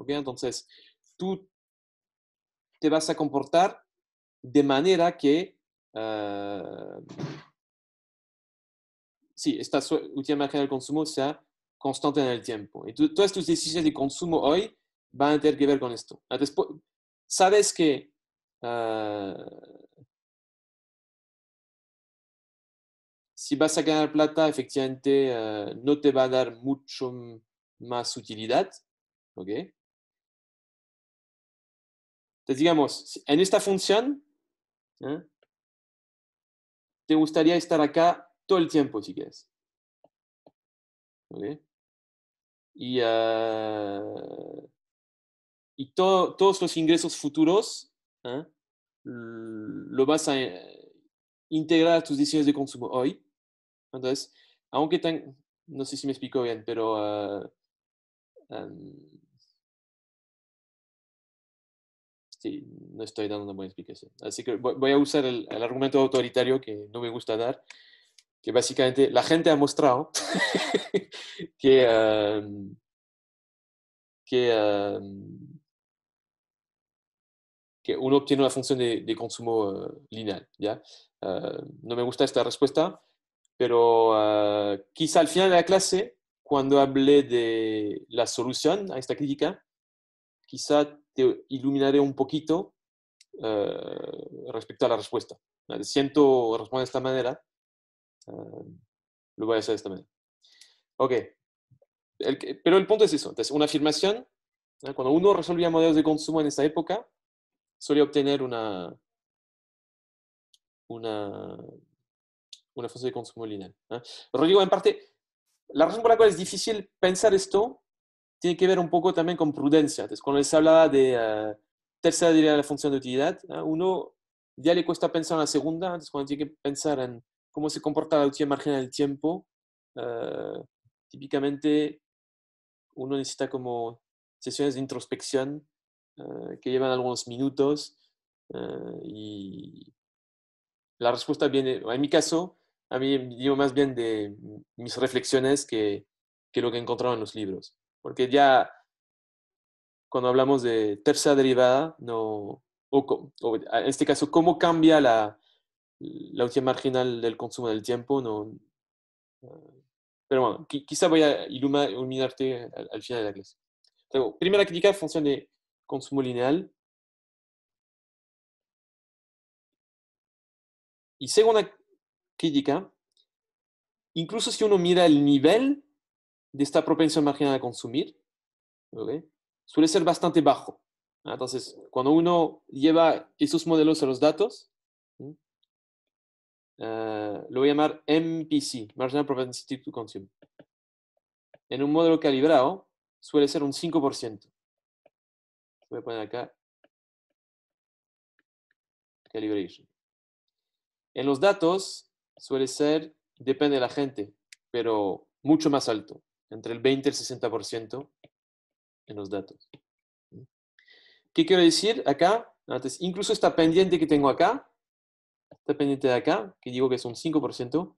Entonces, tú te vas a comportar de manera que... Ah, sí, esta utilidad marginal del consumo sea constante en el tiempo. Y todas tus decisiones de consumo hoy van a tener que ver con esto. Ah, sabes que... Ah, si vas a ganar plata, efectivamente eh, no te va a dar mucho más utilidad. ¿Ok? Entonces, digamos, en esta función, ¿eh? te gustaría estar acá todo el tiempo si quieres. Y, eh, todos los ingresos futuros lo vas a integrar a tus decisiones de consumo hoy. Entonces, aunque tan, no sé si me explico bien, pero ah, sí, no estoy dando una buena explicación. Así que voy a usar el, argumento autoritario que no me gusta dar, que básicamente la gente ha mostrado que, que, uno obtiene una función de, consumo ah, lineal. ¿ya? Ah, no me gusta esta respuesta pero ah, quizá al final de la clase, cuando hablé de la solución a esta crítica, quizá te iluminaré un poquito ah, respecto a la respuesta. Ah, siento responder de esta manera, lo voy a hacer de esta manera. Ok, pero el punto es eso. Entonces, una afirmación, cuando uno resolvía modelos de consumo en esa época, solía obtener una, una una función de consumo lineal. Rodrigo, en parte, la razón por la cual es difícil pensar esto tiene que ver un poco también con prudencia. Entonces, cuando les hablaba de eh, tercera derivada de la función de utilidad, uno ya le cuesta pensar en la segunda, entonces cuando tiene que pensar en cómo se comporta la utilidad marginal del tiempo, eh, típicamente uno necesita como sesiones de introspección eh, que llevan algunos minutos y la respuesta viene, en mi caso, a mí digo más bien de mis reflexiones que, que lo que encontrado en los libros. Porque ya cuando hablamos de tercera derivada, no, o, en este caso, cómo cambia la, la marginal del consumo del tiempo, no. Pero bueno, quizá voy a iluminarte al, final de la clase. primera crítica, función de consumo lineal. Y segunda crítica, incluso si uno mira el nivel de esta propensión marginal a consumir, suele ser bastante bajo. ¿ah? Entonces, cuando uno lleva esos modelos a los datos, ah, lo voy a llamar MPC, Marginal Propensity to Consume. En un modelo calibrado, suele ser un 5%. Voy a poner acá calibration. En los datos, suele ser, depende de la gente, pero mucho más alto, entre el 20 y el 60% en los datos. ¿Qué quiero decir acá? Antes, incluso esta pendiente que tengo acá, esta pendiente de acá, que digo que es un 5%,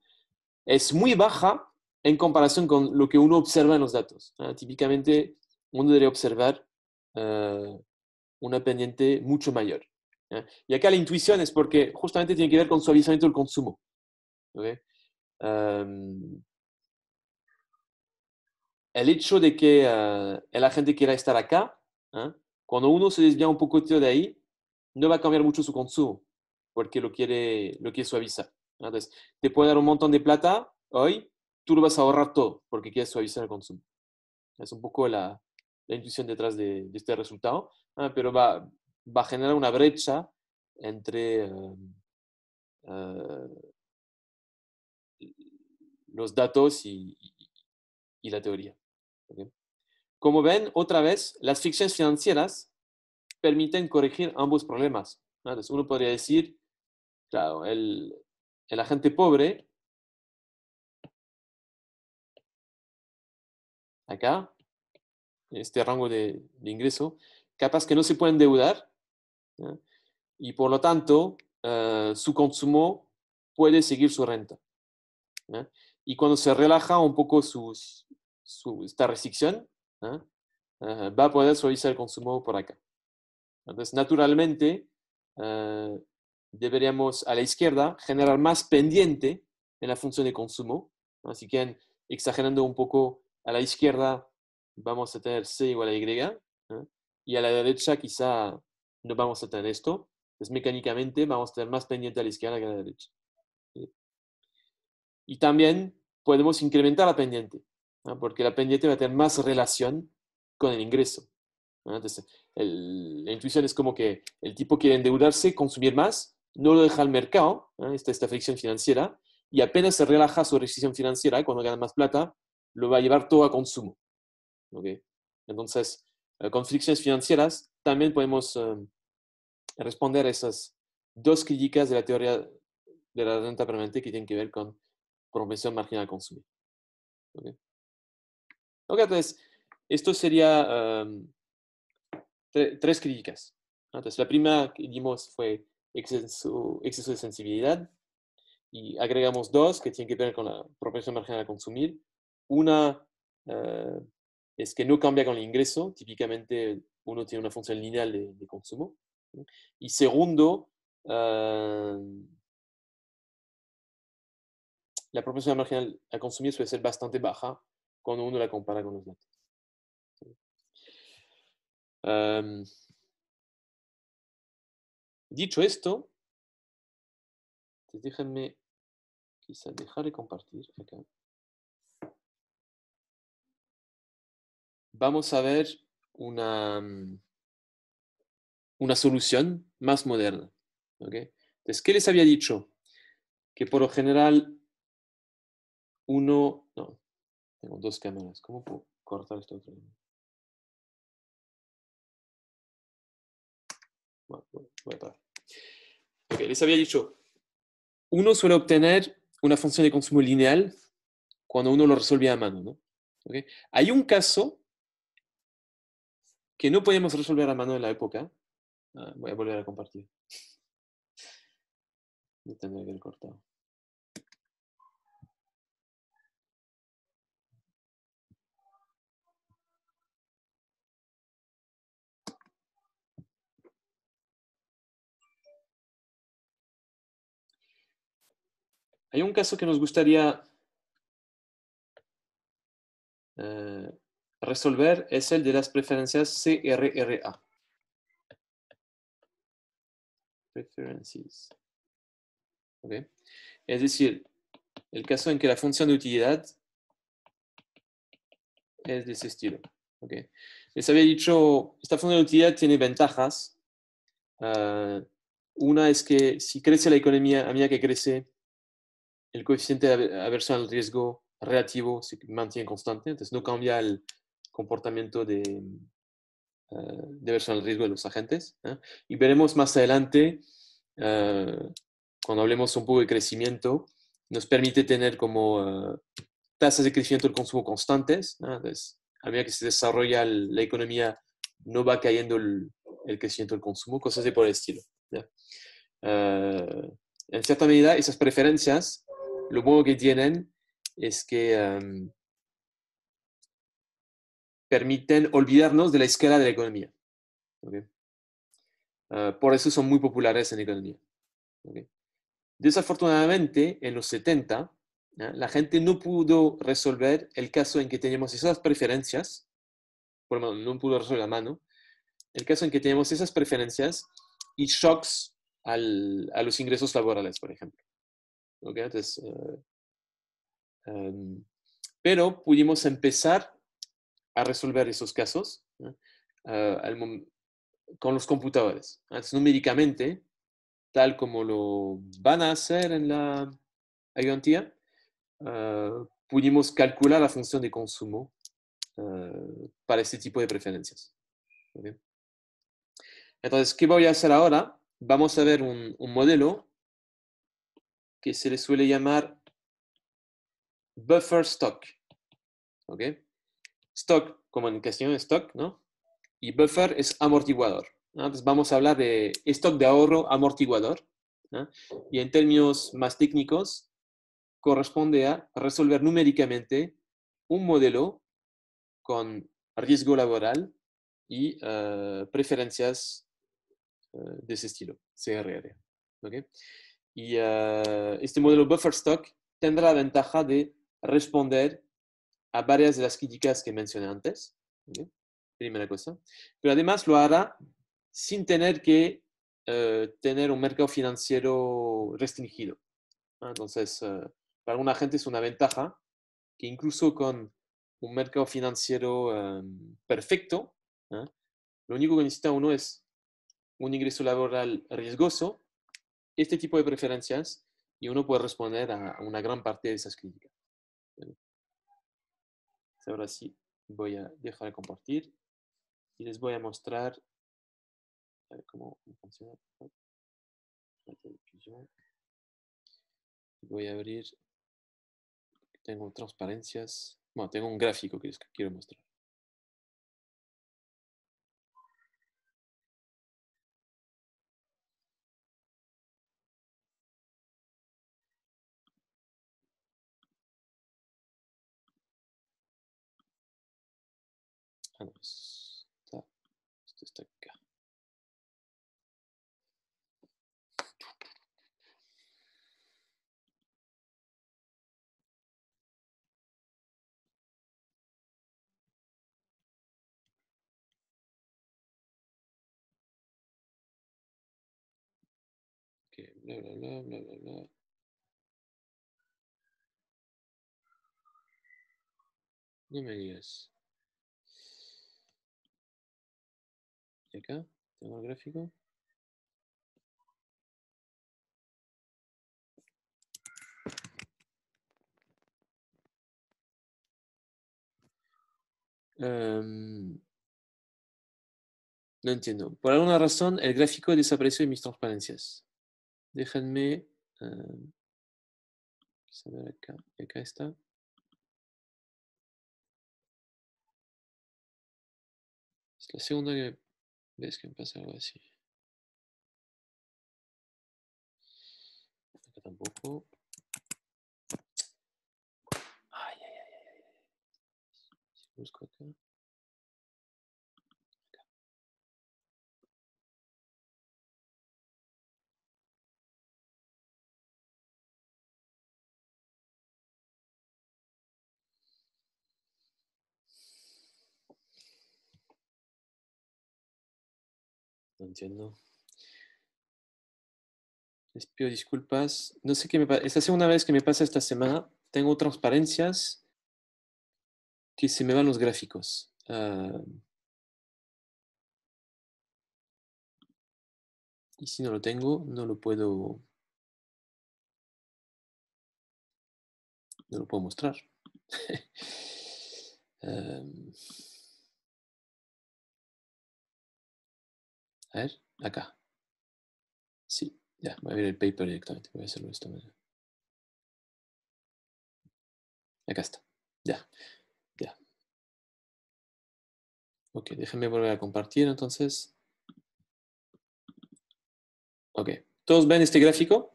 es muy baja en comparación con lo que uno observa en los datos. Típicamente uno debería observar eh, una pendiente mucho mayor. Y acá la intuición es porque justamente tiene que ver con suavizamiento del consumo el hecho de que eh, la gente quiera estar acá, ¿eh? cuando uno se desvía un poco de ahí, no va a cambiar mucho su consumo, porque lo quiere, lo quiere suavizar. Entonces, te puede dar un montón de plata hoy, tú lo vas a ahorrar todo, porque quieres suavizar el consumo. Es un poco la, intuición detrás de, este resultado, ¿eh? pero va, a generar una brecha entre los datos y, la teoría. Como ven, otra vez, las ficciones financieras permiten corregir ambos problemas. uno podría decir, claro, el, agente pobre, acá, en este rango de, ingreso, capaz que no se puede endeudar y por lo tanto eh, su consumo puede seguir su renta. Y cuando se relaja un poco su, esta restricción, eh, va a poder suavizar el consumo por acá. Entonces, naturalmente, eh, deberíamos a la izquierda generar más pendiente en la función de consumo. Así que, exagerando un poco a la izquierda, vamos a tener C igual a Y. Y a la derecha quizá no vamos a tener esto. Entonces, mecánicamente, vamos a tener más pendiente a la izquierda que a la derecha. Y también podemos incrementar la pendiente, porque la pendiente va a tener más relación con el ingreso. la intuición es como que el tipo quiere endeudarse, consumir más, no lo deja al mercado, esta fricción financiera, y apenas se relaja su restricción financiera, cuando gana más plata, lo va a llevar todo a consumo. Entonces, eh, con fricciones financieras también podemos eh, responder a esas dos críticas de la teoría de la renta permanente que tienen que ver con profesión marginal consumir. ¿Okay? ¿Ok? entonces, esto sería em, tres críticas. Entonces, la primera que dimos fue exceso, exceso de sensibilidad y agregamos dos que tienen que ver con la propensión marginal a consumir. Una eh, es que no cambia con el ingreso, típicamente uno tiene una función lineal de, consumo. Y segundo, em, la proporción marginal a consumir suele ser bastante baja cuando uno la compara con los datos. Em, dicho esto, pues déjenme quizá dejar de compartir acá. Vamos a ver una, em, una solución más moderna. Entonces, ¿qué les había dicho? Que por lo general uno, no, tengo dos cámaras, ¿cómo puedo cortar esto? Otro? Bueno, voy a parar. les había dicho, uno suele obtener una función de consumo lineal cuando uno lo resolvía a mano, ¿no? Hay un caso que no podíamos resolver a mano en la época. Ah, voy a volver a compartir. No tengo que haber cortado. Hay un caso que nos gustaría eh, resolver, es el de las preferencias CRRA. Preferences. Okay. Es decir, el caso en que la función de utilidad es de ese estilo. Les había dicho, esta función de utilidad tiene ventajas. Ah, una es que si crece la economía, a medida que crece, el coeficiente de aversión al riesgo relativo se mantiene constante, entonces no cambia el comportamiento de, eh, de aversión al riesgo de los agentes. ¿eh? Y veremos más adelante, eh, cuando hablemos un poco de crecimiento, nos permite tener como tasas de crecimiento del consumo constantes. Entonces, a medida que se desarrolla la economía, no va cayendo el, crecimiento del consumo, cosas de por el estilo. en cierta medida, esas preferencias lo bueno que tienen es que em, permiten olvidarnos de la escala de la economía. Ah, por eso son muy populares en economía. Desafortunadamente, en los 70, la gente no pudo resolver el caso en que teníamos esas preferencias, por lo menos no pudo resolver la mano, el caso en que teníamos esas preferencias y shocks a los ingresos laborales, por ejemplo. ¿okay? Eh, em, pero pudimos empezar a resolver esos casos ah, con los computadores. Entonces, numéricamente, tal como lo van a hacer en la ayuntía, ah, pudimos calcular la función de consumo ah, para este tipo de preferencias. Entonces, ¿qué voy a hacer ahora? Vamos a ver un, un modelo que se le suele llamar buffer stock. ¿Ok? Stock, comunicación, stock, ¿no? Y buffer es amortiguador. Entonces vamos a hablar de stock de ahorro amortiguador. Y en términos más técnicos, corresponde a resolver numéricamente un modelo con riesgo laboral y eh, preferencias eh, de ese estilo, CRR. ¿ok? Y eh, este modelo buffer stock tendrá la ventaja de responder a varias de las críticas que mencioné antes. Primera cosa. Pero además lo hará sin tener que eh, tener un mercado financiero restringido. Entonces, eh, para alguna gente es una ventaja que incluso con un mercado financiero em, perfecto, lo único que necesita uno es un ingreso laboral riesgoso este tipo de preferencias y uno puede responder a una gran parte de esas críticas. Pues ahora sí, voy a dejar de compartir y les voy a mostrar cómo funciona. Voy a abrir. Tengo transparencias. Bueno, tengo un gráfico que les quiero mostrar. Pues, está, esto está acá. bla, bla, bla, bla, bla, No me tengo el gráfico. Em, no entiendo. Por alguna razón, el gráfico desapareció de mis transparencias. Déjenme saber em, acá. Acá está. la segunda que Qu'est-ce bah, que me pasa algo así? Aïe, aïe, aïe. ay, ay. ce quoi ça? No entiendo. Les pido disculpas. No sé qué me pasa. Es la segunda vez que me pasa esta semana. Tengo transparencias que se me van los gráficos. Ah. Y si no lo tengo, no lo puedo. No lo puedo mostrar. Em. A ver, acá. Sí, ya, voy a ver el paper directamente. Voy a hacerlo de esta manera. Acá está. Ya, ya. Ok, déjenme volver a compartir entonces. Ok, ¿todos ven este gráfico?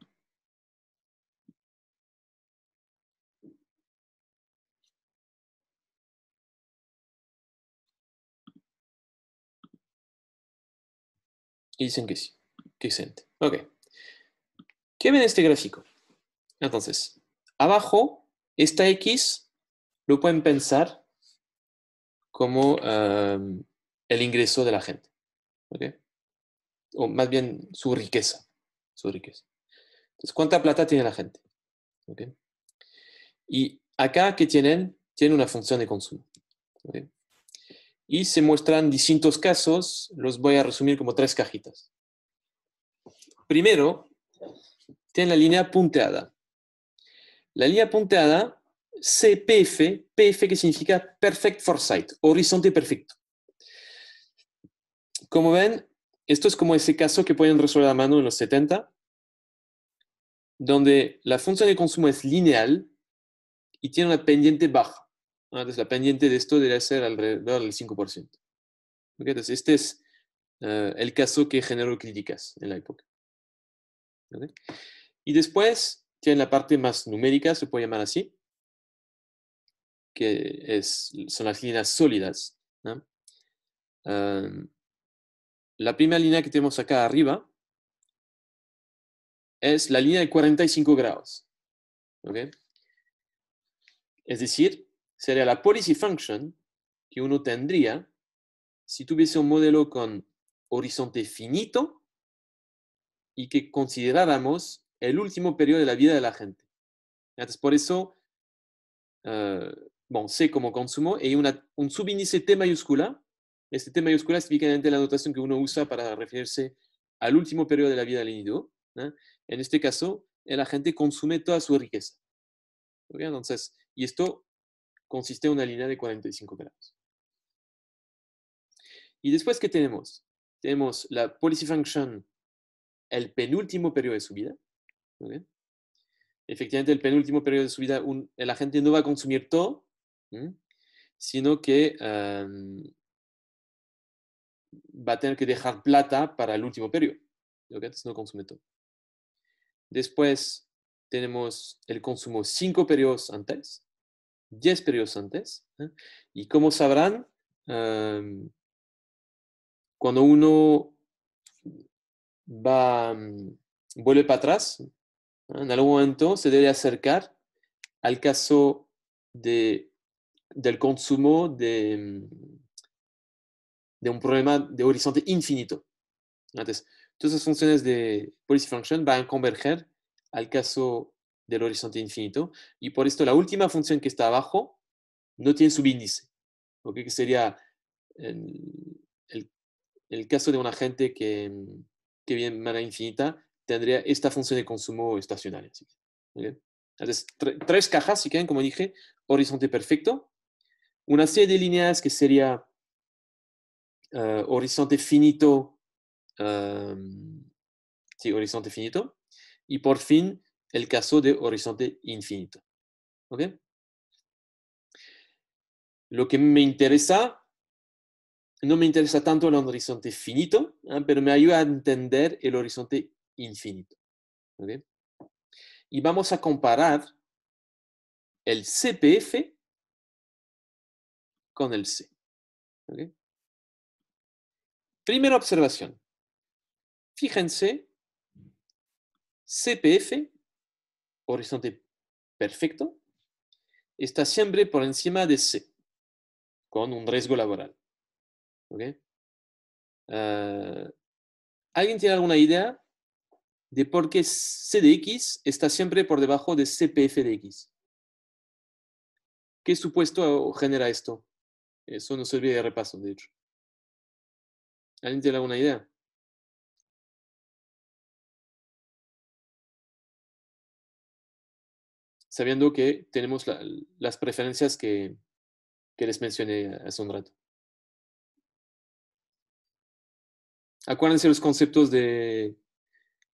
Y dicen que sí, que siente. Ok. ¿Qué ven este gráfico? Entonces, abajo, esta X lo pueden pensar como el ingreso de la gente. ¿Ok? O más bien su riqueza. Su riqueza. Entonces, ¿cuánta plata tiene la gente? Y acá que tienen, tienen una función de consumo. ¿okay? y se muestran distintos casos. Los voy a resumir como tres cajitas. Primero, tiene la línea punteada. La línea punteada, CPF, PF que significa Perfect Foresight, horizonte perfecto. Como ven, esto es como ese caso que pueden resolver a mano en los 70, donde la función de consumo es lineal y tiene una pendiente baja. Entonces, la pendiente de esto debería ser alrededor del 5%. Entonces, este es eh, el caso que generó críticas en la época. Y después tiene la parte más numérica, se puede llamar así, que es, son las líneas sólidas. Em, la primera línea que tenemos acá arriba es la línea de 45 grados. Es decir, sería la policy function que uno tendría si tuviese un modelo con horizonte finito y que consideráramos el último periodo de la vida de la gente. Entonces, por eso, uh, sé como consumo y una, un subíndice T mayúscula. Este T mayúscula es típicamente la notación que uno usa para referirse al último periodo de la vida del individuo. En este caso, la gente consume toda su riqueza. Entonces, y esto consiste en una línea de 45 grados. Y después, ¿qué tenemos? Tenemos la policy function, el penúltimo periodo de subida. Efectivamente, el penúltimo periodo de subida, vida el agente no va a consumir todo, sino que va a tener que dejar plata para el último periodo. Entonces no consume todo. Después tenemos el consumo cinco periodos antes. 10 periodos antes. ¿eh? Y como sabrán, cuando uno va, vuelve para atrás, en algún momento se debe acercar al caso de, del consumo de, mm, de un problema de horizonte infinito. Entonces, todas esas funciones de policy function van a converger al caso del horizonte infinito. Y por esto la última función que está abajo no tiene subíndice, lo que sería el, caso de una gente que, que viene manera infinita, tendría esta función de consumo estacionaria. ¿sí? Entonces, tres cajas, si quieren, como dije, horizonte perfecto, una serie de líneas que sería eh, horizonte finito, em, sí, horizonte finito, y por fin el caso de horizonte infinito. Lo que me interesa, no me interesa tanto el horizonte finito, ah, pero me ayuda a entender el horizonte infinito. Y vamos a comparar el CPF con el C. Primera observación. Fíjense, CPF horizonte perfecto está siempre por encima de C, con un riesgo laboral. Ah, ¿Alguien tiene alguna idea de por qué C de X está siempre por debajo de CPF de X? ¿Qué supuesto genera esto? Eso no se olvide de repaso, de hecho. ¿Alguien tiene alguna idea? sabiendo que tenemos las preferencias que, les mencioné hace un rato. Acuérdense los conceptos de,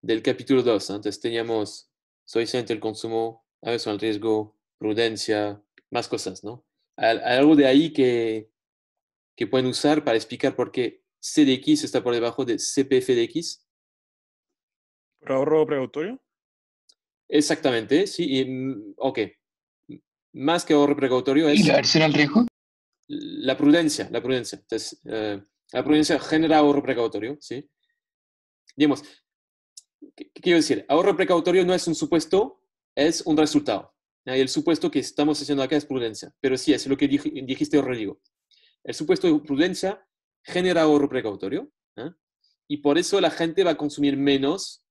del capítulo 2. Antes teníamos soy el consumo, veces el riesgo, prudencia, más cosas, ¿no? Hay algo de ahí que, pueden usar para explicar por qué CDX está por debajo de CPFDX. ¿Por ahorro obligatorio? Exactamente, sí. Y, ok. Más que ahorro precautorio es... ¿Y la versión al riesgo? La prudencia, la prudencia. Entonces, eh, la prudencia genera ahorro precautorio, ¿sí? Digamos, ¿qué, quiero decir? Ahorro precautorio no es un supuesto, es un resultado. Ah, y el supuesto que estamos haciendo acá es prudencia. Pero sí, es lo que dijiste, Rodrigo. El supuesto de prudencia genera ahorro precautorio. ¿ah? Y por eso la gente va a consumir menos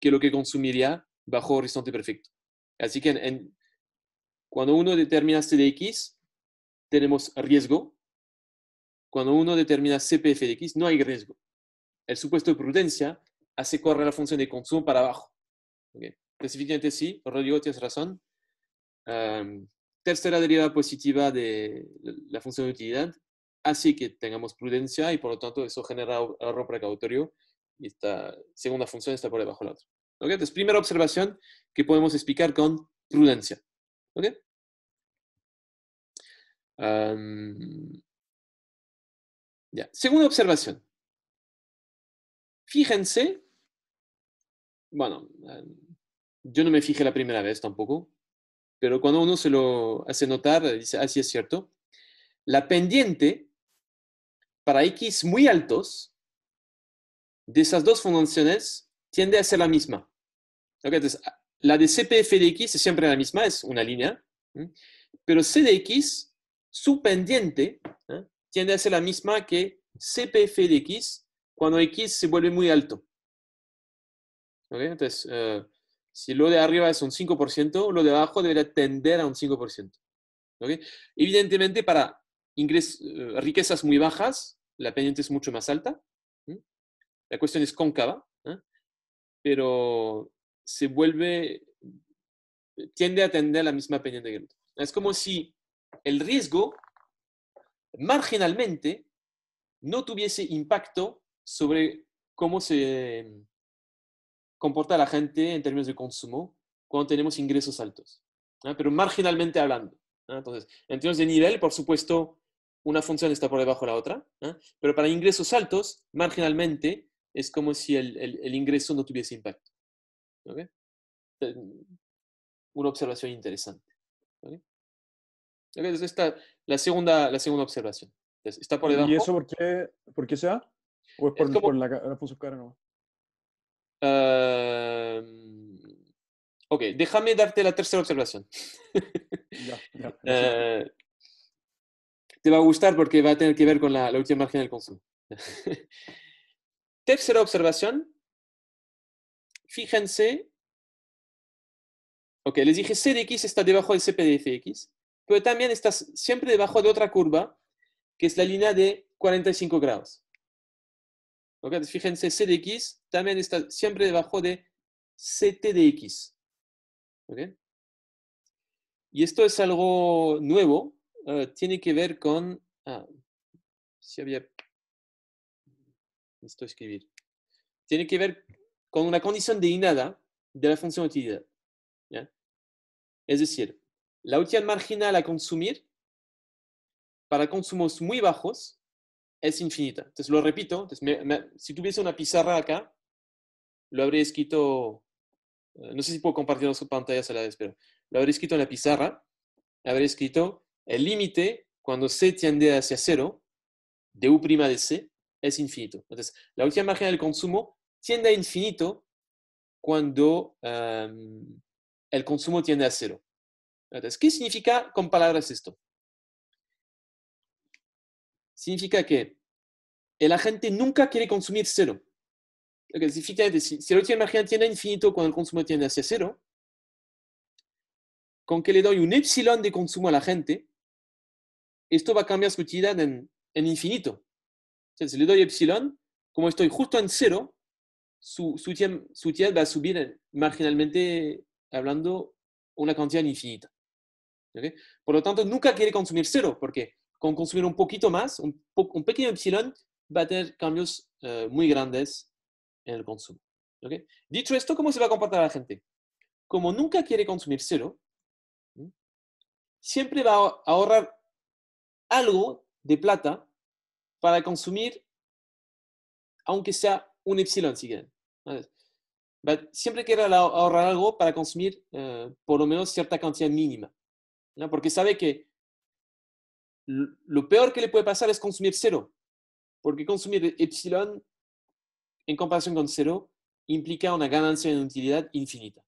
que lo que consumiría bajo horizonte perfecto. Así que en, cuando uno determina C de X, tenemos riesgo. Cuando uno determina CPF de X, no hay riesgo. El supuesto de prudencia hace correr la función de consumo para abajo. Específicamente sí, Rodrigo, tienes razón. tercera derivada positiva de la función de utilidad hace que tengamos prudencia y por lo tanto eso genera ahorro precautorio y esta segunda función está por debajo de la otra. ¿Ok? Entonces, primera observación que podemos explicar con prudencia. ¿Ok? ya. Segunda observación. Fíjense, bueno, yo no me fijé la primera vez tampoco, pero cuando uno se lo hace notar, dice, así ah, es cierto, la pendiente para X muy altos de esas dos funciones tiende a ser la misma. Entonces, la de CPF de X es siempre la misma, es una línea, pero C de X, su pendiente, ¿eh? tiende a ser la misma que CPF de X cuando X se vuelve muy alto. Entonces, eh, si lo de arriba es un 5%, lo de abajo debería tender a un 5%. Evidentemente, para eh, riquezas muy bajas, la pendiente es mucho más alta. La cuestión es cóncava pero se vuelve, tiende a a la misma pendiente de Es como si el riesgo marginalmente no tuviese impacto sobre cómo se em, comporta la gente en términos de consumo cuando tenemos ingresos altos, pero marginalmente hablando. Entonces, en términos de nivel, por supuesto, una función está por debajo de la otra, pero para ingresos altos, marginalmente, es como si el, el, ingreso no tuviese impacto. Una observación interesante. esta la segunda, la segunda observación. está por ¿Y eso por qué, por qué se da? ¿O es por, la, función cara no? Ah, ok, déjame darte la tercera observación. Eh, te va a gustar porque va a tener que ver con la, la última margen del consumo. Tercera observación, fíjense, ok, les dije C de X está debajo del CP de FX, pero también está siempre debajo de otra curva, que es la línea de 45 grados. Ok, fíjense, C de X también está siempre debajo de CT de X. Ok. Y esto es algo nuevo, eh, tiene que ver con, ah, si había necesito escribir. Tiene que ver con una condición de inada de la función utilidad. Es decir, la utilidad marginal a consumir para consumos muy bajos es infinita. Entonces, lo repito, si tuviese una pizarra acá, lo habría escrito, eh, no sé si puedo compartir las pantallas a la vez, pero lo habría escrito en la pizarra, habría escrito el límite cuando c tiende hacia cero de u' de c es infinito. Entonces, la última margen del consumo tiende a infinito cuando em, el consumo tiende a cero. Entonces, ¿qué significa con palabras esto? Significa que el agente nunca quiere consumir cero. si la última margen tiende a infinito cuando el consumo tiende hacia cero, con que le doy un epsilon de consumo a la gente, esto va a cambiar su utilidad en infinito si le doy epsilon, como estoy justo en cero, su, su, su va a subir marginalmente, hablando, una cantidad infinita. Por lo tanto, nunca quiere consumir cero, porque con consumir un poquito más, un, pequeño epsilon, va a tener cambios eh, muy grandes en el consumo. Dicho esto, ¿cómo se va a comportar la gente? Como nunca quiere consumir cero, siempre va a ahorrar algo de plata para consumir, aunque sea un epsilon si quieren. Siempre quiere ahorrar algo para consumir eh, por lo menos cierta cantidad mínima, porque sabe que lo peor que le puede pasar es consumir cero, porque consumir epsilon en comparación con cero implica una ganancia en utilidad infinita.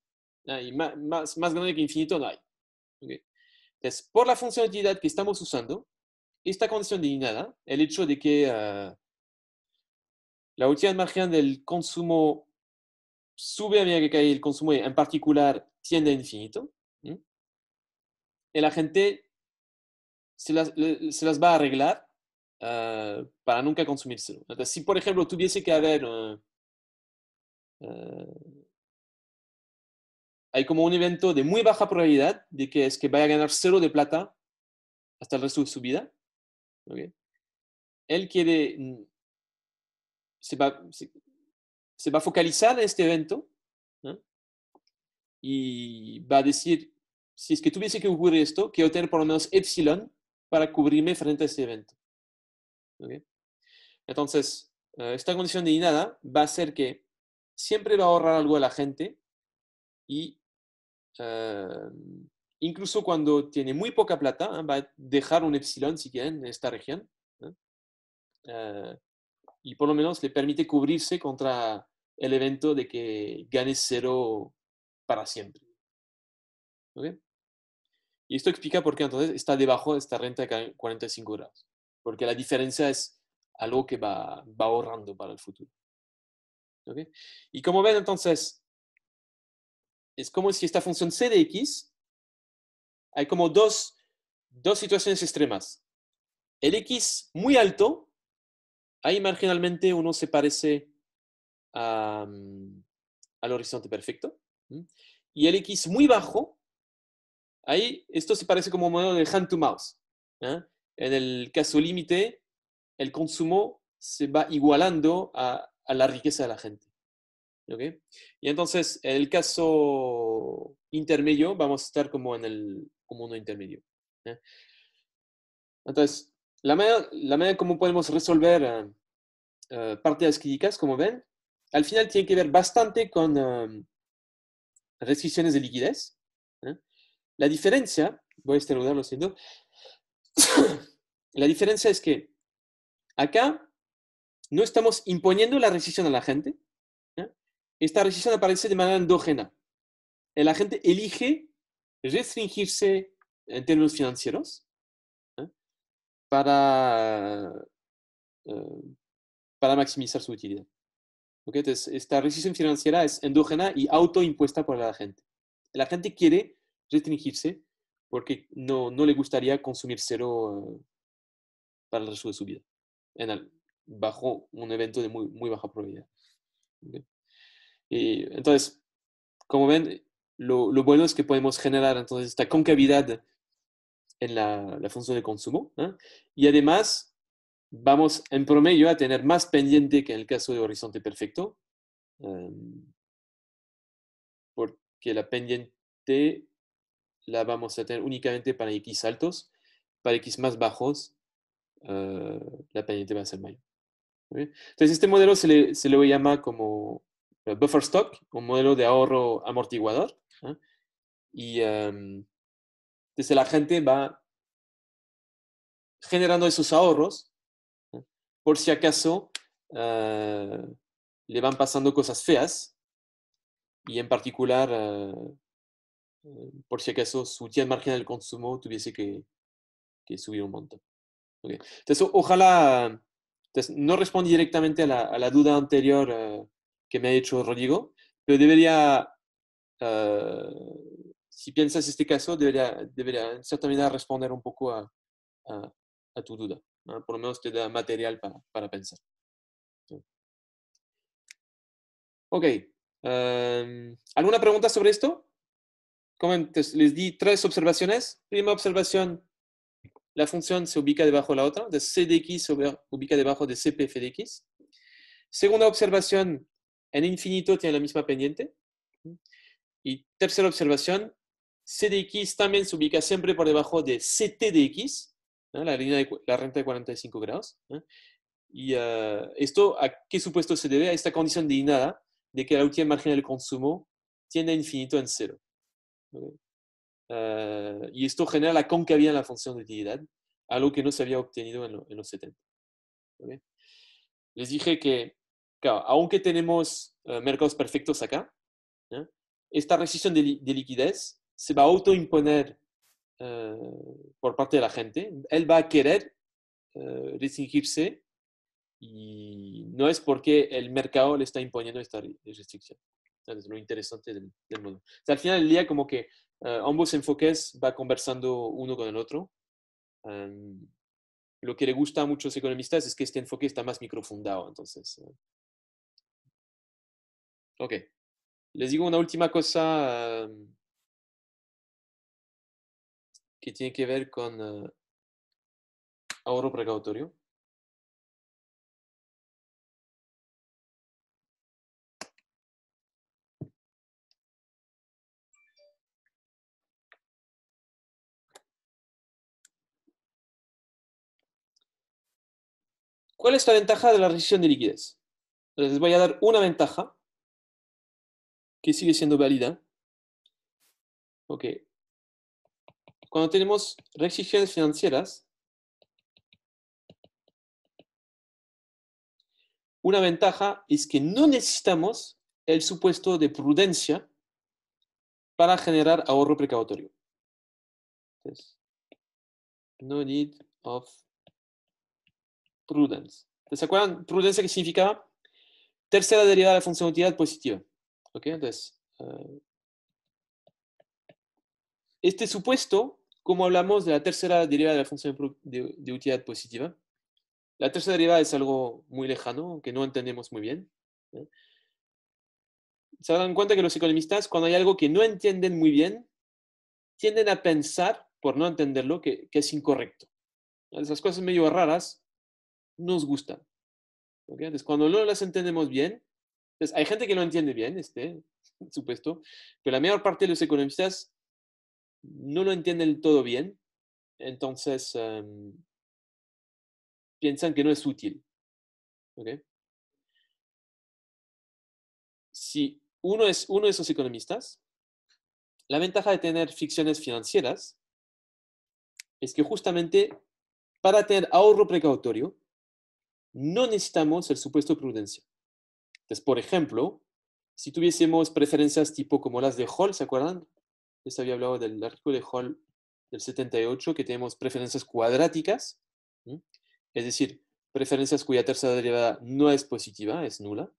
Y más, grande que infinito no hay. Entonces, por la función de utilidad que estamos usando, esta condición de inada, el hecho de que ah, la última marginal del consumo sube a medida que cae el consumo en particular tiende a infinito, la gente se las, va a arreglar ah, para nunca consumírselo. Entonces, si por ejemplo tuviese que haber... Ah, hay como un evento de muy baja probabilidad de que es que vaya a ganar cero de plata hasta el resto de su vida. ¿okay? Él quiere, mm, se va, a focalizar en este evento y va a decir, si es que tuviese que ocurrir esto, quiero tener por lo menos epsilon para cubrirme frente a este evento. ¿okay? Entonces, eh, esta condición de nada va a ser que siempre va a ahorrar algo a la gente y eh, incluso cuando tiene muy poca plata, va a dejar un epsilon si quieren en esta región. Eh, y por lo menos le permite cubrirse contra el evento de que gane cero para siempre. Y esto explica por qué entonces está debajo de esta renta de 45 grados. Porque la diferencia es algo que va, ahorrando para el futuro. ¿Okay? Y como ven entonces, es como si esta función c de x hay como dos, dos situaciones extremas. El X muy alto, ahí marginalmente uno se parece mm, al horizonte perfecto. Y el X muy bajo, ahí esto se parece como un modelo de hand to mouse. En el caso límite, el consumo se va igualando a, la riqueza de la gente. Y entonces, en el caso intermedio, vamos a estar como en el como uno intermedio. Entonces, la manera, la como podemos resolver ah, ah, partidas críticas, como ven, al final tiene que ver bastante con restricciones de liquidez. La diferencia, voy a estornudar, lo la diferencia es que acá no estamos imponiendo la restricción a la gente. Esta restricción aparece de manera endógena. La gente elige restringirse en términos financieros ¿eh? para, eh, para maximizar su utilidad. Entonces, esta restricción financiera es endógena y autoimpuesta por la gente. La gente quiere restringirse porque no, no le gustaría consumir cero eh, para el resto de su vida, bajo un evento de muy, muy baja probabilidad. Y entonces, como ven, lo, bueno es que podemos generar entonces esta concavidad en la, función de consumo. Y además, vamos en promedio a tener más pendiente que en el caso de horizonte perfecto, em, porque la pendiente la vamos a tener únicamente para x altos, para x más bajos, eh, la pendiente va a ser mayor. Entonces, este modelo se le, se le llama como buffer stock, un modelo de ahorro amortiguador. Y entonces em, la gente va generando esos ahorros por si acaso eh, le van pasando cosas feas y en particular eh, eh, por si acaso su tía margen del consumo tuviese que, subir un montón. Entonces, ojalá, no respondí directamente a la, a la duda anterior que me ha hecho Rodrigo, pero debería Ah, si piensas este caso, debería, debería, medida responder un poco a, a, tu duda. Por lo menos te da material para, para pensar. Ok. ¿Alguna pregunta sobre esto? les di tres observaciones. Primera observación, la función se ubica debajo de la otra, de c de x se ubica debajo de cpf de x. Segunda observación, en infinito tiene la misma pendiente. Y tercera observación, CDX también se ubica siempre por debajo de CT de la, línea de, la renta de 45 grados. ¿Y ah, esto a qué supuesto se debe? A esta condición de nada de que la última margen del consumo tiende a infinito en cero. Ah, y esto genera la concavidad en la función de utilidad, algo que no se había obtenido en, los 70. Les dije que, claro, aunque tenemos ah, mercados perfectos acá, ¿no? esta restricción de, liquidez se va a autoimponer eh, por parte de la gente. Él va a querer eh, restringirse y no es porque el mercado le está imponiendo esta restricción. Es lo interesante del, mundo. al final del día, como que eh, ambos enfoques va conversando uno con el otro. Em, lo que le gusta a muchos economistas es que este enfoque está más microfundado, entonces. Ok. Les digo una última cosa mm, que tiene que ver con ah, ahorro precautorio. ¿Cuál es la ventaja de la restricción de liquidez? Les voy a dar una ventaja que sigue siendo válida. Ok. Cuando tenemos reexigencias financieras, una ventaja es que no necesitamos el supuesto de prudencia para generar ahorro precautorio. no need of prudence. ¿Se acuerdan? Prudencia que significa tercera derivada de la función utilidad positiva. Okay, entonces, eh, este supuesto, como hablamos de la tercera derivada de la función de, utilidad positiva, la tercera derivada es algo muy lejano, que no entendemos muy bien. ¿eh? Se dan cuenta que los economistas, cuando hay algo que no entienden muy bien, tienden a pensar, por no entenderlo, que, es incorrecto. Esas cosas medio raras nos gustan. Entonces, cuando no las entendemos bien, hay gente que lo entiende bien, este supuesto, pero la mayor parte de los economistas no lo entienden todo bien, entonces em, piensan que no es útil. Si uno es uno de esos economistas, la ventaja de tener ficciones financieras es que justamente para tener ahorro precautorio no necesitamos el supuesto prudencia. Entonces, por ejemplo, si tuviésemos preferencias tipo como las de Hall, ¿se acuerdan? Les había hablado del artículo de Hall del 78, que tenemos preferencias cuadráticas, es decir, preferencias cuya tercera derivada no es positiva, es nula.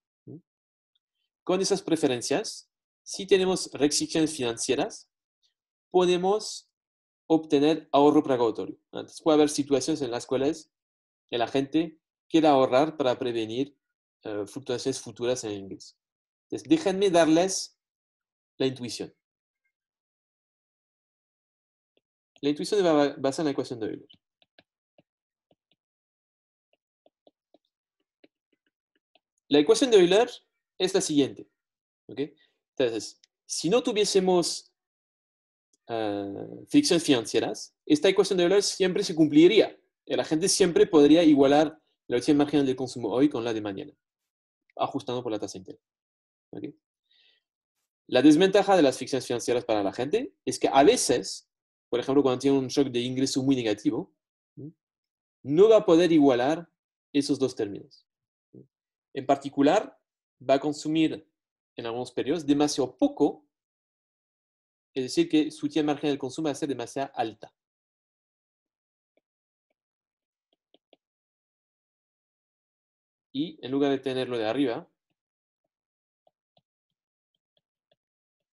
Con esas preferencias, si tenemos restricciones financieras, podemos obtener ahorro precautorio. Antes puede haber situaciones en las cuales el agente quiere ahorrar para prevenir eh, fluctuaciones futuras en inglés. Entonces, déjenme darles la intuición. La intuición va basar en la ecuación de Euler. La ecuación de Euler es la siguiente. Entonces, si no tuviésemos eh, ficciones financieras, esta ecuación de Euler siempre se cumpliría. La gente siempre podría igualar la opción marginal de consumo hoy con la de mañana ajustando por la tasa interna. La desventaja de las ficciones financieras para la gente es que a veces, por ejemplo, cuando tiene un shock de ingreso muy negativo, no va a poder igualar esos dos términos. En particular, va a consumir en algunos periodos demasiado poco, es decir, que su tía margen del consumo va a ser demasiado alta. y en lugar de tenerlo de arriba,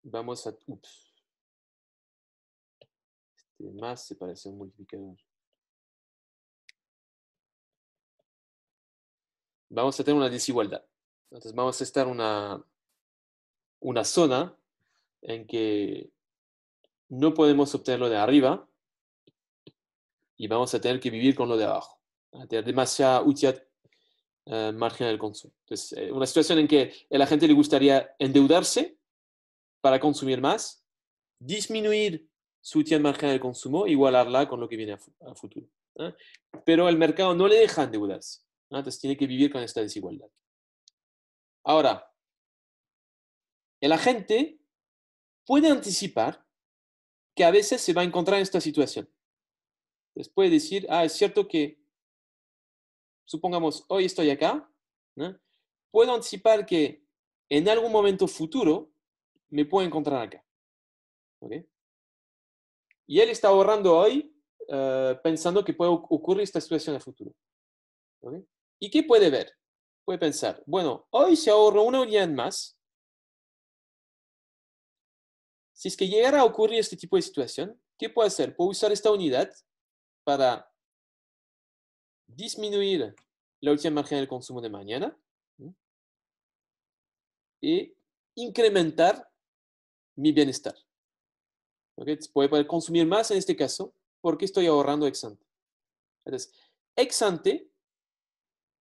vamos a... este más se parece a un multiplicador. Vamos a tener una desigualdad. Entonces vamos a estar una, una zona en que no podemos obtenerlo de arriba y vamos a tener que vivir con lo de abajo. A tener demasiada utilidad eh, margen del consumo. Entonces, eh, una situación en que a la gente le gustaría endeudarse para consumir más, disminuir su tienda margen del consumo, igualarla con lo que viene a, futuro. Pero el mercado no le deja endeudarse. Entonces tiene que vivir con esta desigualdad. Ahora, el agente puede anticipar que a veces se va a encontrar en esta situación. Entonces puede decir, ah, es cierto que supongamos, hoy estoy acá, puedo anticipar que en algún momento futuro me puedo encontrar acá. Y él está ahorrando hoy eh, pensando que puede ocurrir esta situación en el futuro. ¿Y qué puede ver? Puede pensar, bueno, hoy se ahorro una unidad más. Si es que llegara a ocurrir este tipo de situación, ¿qué puedo hacer? Puedo usar esta unidad para disminuir la última margen del consumo de mañana y incrementar mi bienestar. ¿Okay? poder consumir más en este caso porque estoy ahorrando ex ante. ex ante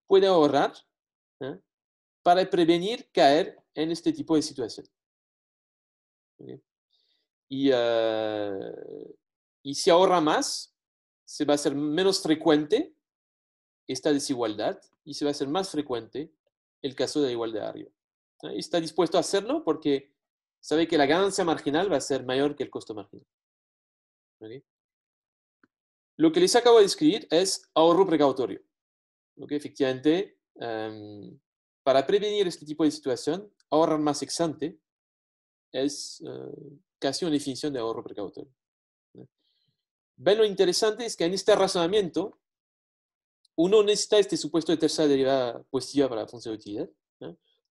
puede ahorrar ¿eh? para prevenir caer en este tipo de situación. Ah, y, si ahorra más, se va a ser menos frecuente esta desigualdad y se va a hacer más frecuente el caso de la igualdad de arriba. Está dispuesto a hacerlo porque sabe que la ganancia marginal va a ser mayor que el costo marginal. Lo que les acabo de describir es ahorro precautorio. que Efectivamente, em, para prevenir este tipo de situación, ahorrar más exante es eh, casi una definición de ahorro precautorio. Ven lo interesante es que en este razonamiento uno necesita este supuesto de tercera derivada positiva para la función de utilidad.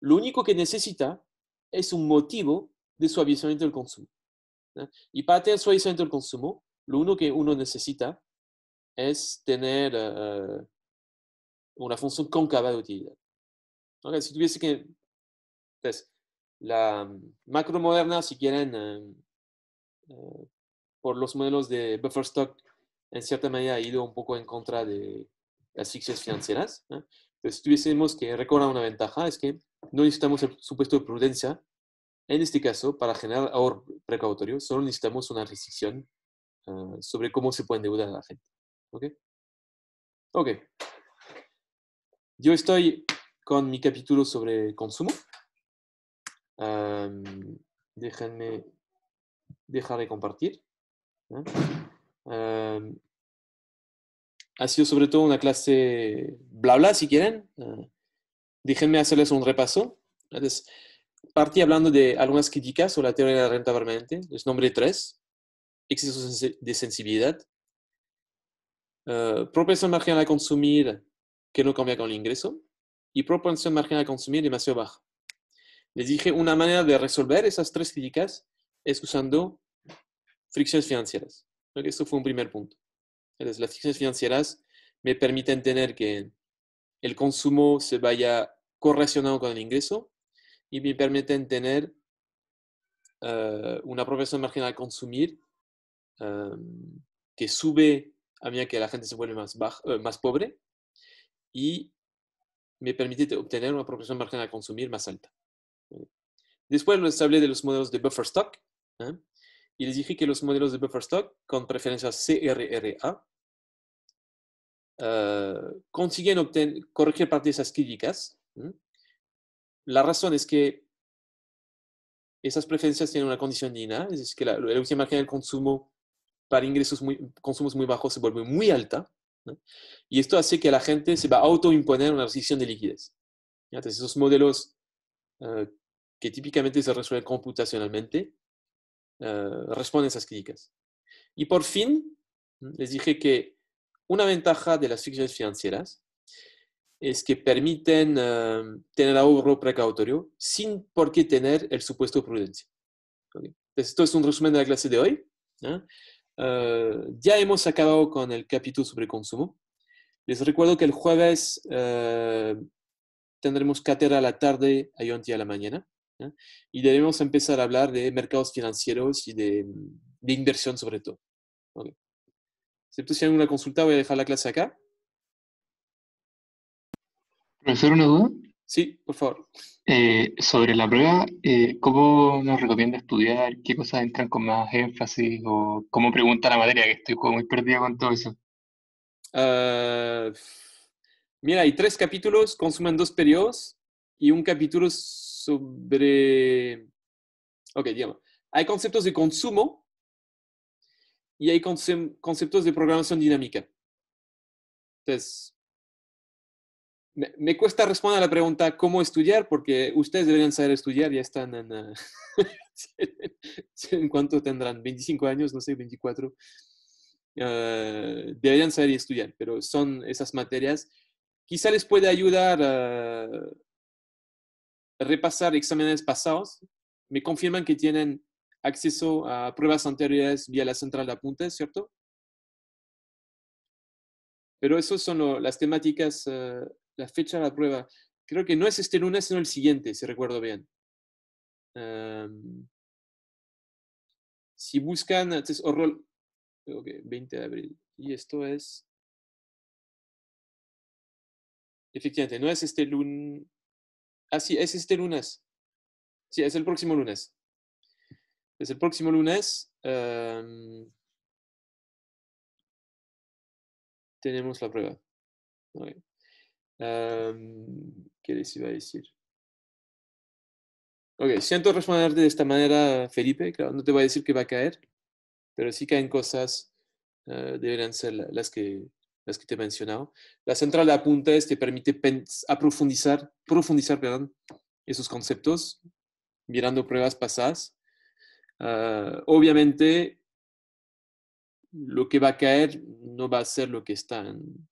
Lo único que necesita es un motivo de suavizamiento del consumo. Y para tener suavizamiento del consumo, lo único que uno necesita es tener eh, una función cóncava de utilidad. si tuviese que... Entonces, la macro moderna, si quieren, eh, eh, por los modelos de buffer stock, en cierta medida ha ido un poco en contra de asfixias financieras. ¿eh? si tuviésemos que recordar una ventaja es que no necesitamos el supuesto de prudencia. En este caso, para generar ahorro precautorio, solo necesitamos una restricción ah, sobre cómo se puede endeudar a la gente. ¿Ok? Yo estoy con mi capítulo sobre consumo. déjenme dejar de compartir ha sido sobre todo una clase bla bla, si quieren. Ah, déjenme hacerles un repaso. Entonces, partí hablando de algunas críticas sobre la teoría de la renta permanente. Les nombré tres. Exceso de sensibilidad. Uh, propensión marginal a consumir que no cambia con el ingreso. Y propensión marginal a consumir demasiado baja. Les dije una manera de resolver esas tres críticas es usando fricciones financieras. Creo que esto fue un primer punto las ficciones financieras me permiten tener que el consumo se vaya correlacionado con el ingreso y me permiten tener eh, una proporción marginal a consumir em, que sube a medida que la gente se vuelve más, eh, más pobre y me permite obtener una proporción marginal a consumir más alta. Después les hablé de los modelos de buffer stock. ¿eh? y les dije que los modelos de buffer stock con preferencias CRRA eh, consiguen obtener, corregir parte de esas críticas. La razón es que esas preferencias tienen una condición INA, es decir, que la, la última margen del consumo para ingresos muy, consumos muy bajos se vuelve muy alta. Y esto hace que la gente se va a autoimponer una restricción de liquidez. Entonces, esos modelos eh, que típicamente se resuelven computacionalmente, eh, responden esas críticas. Y por fin, les dije que una ventaja de las ficciones financieras es que permiten eh, tener ahorro precautorio sin por qué tener el supuesto prudencia. esto es un resumen de la clase de hoy. Eh, ya hemos acabado con el capítulo sobre consumo. Les recuerdo que el jueves tendremos cátedra a la tarde, día a la mañana. Y debemos empezar a hablar de mercados financieros y de, mm, inversión sobre todo. si hay alguna consulta, voy a dejar la clase acá. ¿Profesor, una duda? Sí, por favor. Eh, sobre la prueba, eh, ¿cómo nos recomienda estudiar? ¿Qué cosas entran con más énfasis? ¿O cómo pregunta la materia? Que estoy muy perdida con todo eso. Ah, mira, hay tres capítulos, consumen dos periodos y un capítulo sobre... Ok, digamos, hay conceptos de consumo y hay conceptos de programación dinámica. Entonces, me, cuesta responder a la pregunta cómo estudiar, porque ustedes deberían saber estudiar, ya están en... Eh, cuánto tendrán? ¿25 años? No sé, 24. Eh, deberían saber estudiar, pero son esas materias. Quizá les puede ayudar a... Eh, repasar exámenes pasados, me confirman que tienen acceso a pruebas anteriores vía la central de apuntes, ¿cierto? Pero esas son las temáticas, eh, la fecha de la prueba. Creo que no es este lunes, sino el siguiente, si recuerdo bien. Em, si buscan, entonces, este horror, que 20 de abril. Y esto es... Efectivamente, no es este lunes, Ah, sí, es este lunes. Sí, es el próximo lunes. Es el próximo lunes. Em, tenemos la prueba. Em, ¿Qué les iba a decir? Ok, siento responderte de esta manera, Felipe. Claro, no te voy a decir que va a caer, pero sí caen cosas, deberán eh, deberían ser las que, las que te he mencionado. La central de apuntes te permite a profundizar, profundizar perdón, esos conceptos mirando pruebas pasadas. Ah, obviamente, lo que va a caer no va a ser lo que está en,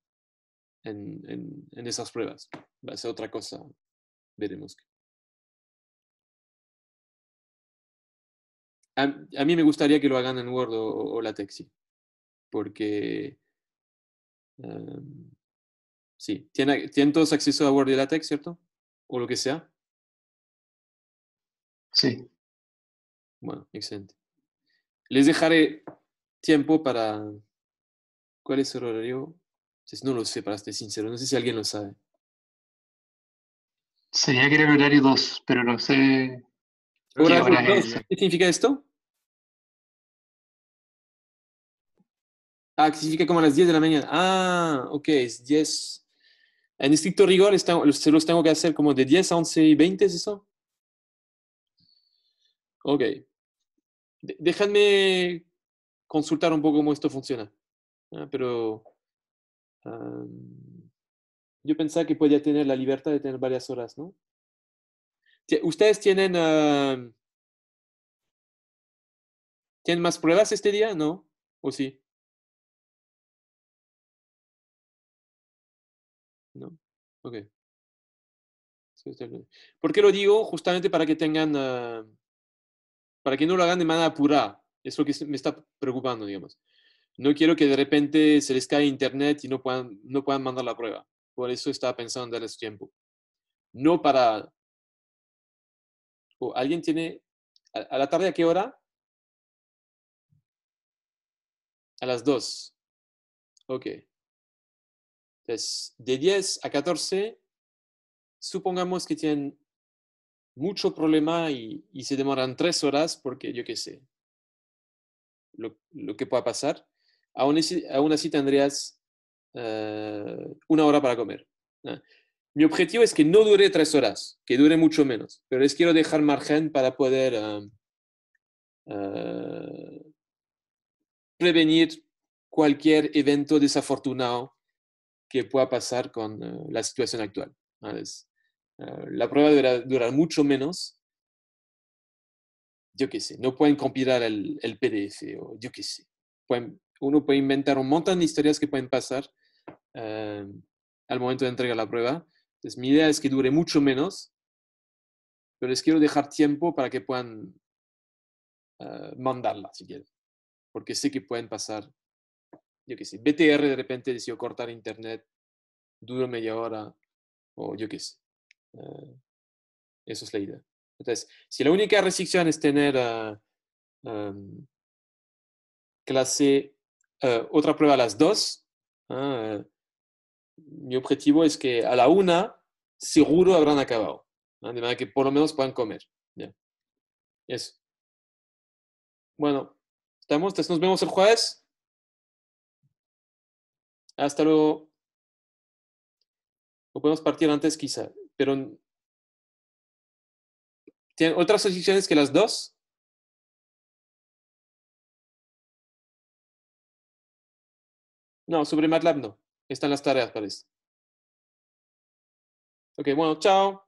en, en, esas pruebas, va a ser otra cosa. Veremos. A, a, mí me gustaría que lo hagan en Word o, o LaTeX, porque Em, sí, ¿Tienen, todos acceso a Word y LaTeX, cierto? O lo que sea. Sí. Bueno, excelente. Les dejaré tiempo para... ¿Cuál es el horario? Pues no lo sé, para ser sincero. No sé si alguien lo sabe. Sería que era el horario 2, pero no sé... ¿Qué significa esto? Ah, que significa como a las 10 de la mañana. Ah, ok, es 10. En estricto rigor, se los tengo que hacer como de 10 a 11 y 20, ¿es eso? Ok. Déjenme consultar un poco cómo esto funciona. Ah, pero yo pensaba que podía tener la libertad de tener varias horas, ¿no? ¿Ustedes tienen, tienen más pruebas este día? ¿No? ¿O sí? ¿no? Ok. ¿Por qué lo digo? Justamente para que tengan, ah, para que no lo hagan de manera apurada. Es lo que me está preocupando, digamos. No quiero que de repente se les caiga internet y no puedan, no puedan mandar la prueba. Por eso estaba pensando en darles tiempo. No para... ¿Alguien tiene... ¿A, ¿A la tarde a qué hora? A las 2. Ok de 10 a 14, supongamos que tienen mucho problema y, se demoran tres horas porque yo qué sé lo, que pueda pasar, aún así, tendrías eh, una hora para comer. Mi objetivo es que no dure tres horas, que dure mucho menos, pero les quiero dejar margen para poder eh, eh, prevenir cualquier evento desafortunado que pueda pasar con eh, la situación actual. Eh, la prueba deberá durar mucho menos. Yo qué sé, no pueden compilar el, PDF o yo qué sé. uno puede inventar un montón de historias que pueden pasar em, al momento de entregar la prueba. Entonces, mi idea es que dure mucho menos, pero les quiero dejar tiempo para que puedan eh, mandarla si quieren, porque sé que pueden pasar yo qué sé, BTR de repente decidió cortar internet, duro media hora, o yo qué sé. Eh, eso es la idea. Entonces, si la única restricción es tener ah, clase, eh, otra prueba a las 2, ah, mi objetivo es que a la una seguro habrán acabado, de manera que por lo menos puedan comer. ya Eso. Bueno, estamos, Entonces, nos vemos el jueves. Hasta luego. O podemos partir antes quizá, pero ¿tienen otras asociaciones que las dos? No, sobre MATLAB no. Están las tareas, parece. Ok, bueno, chao.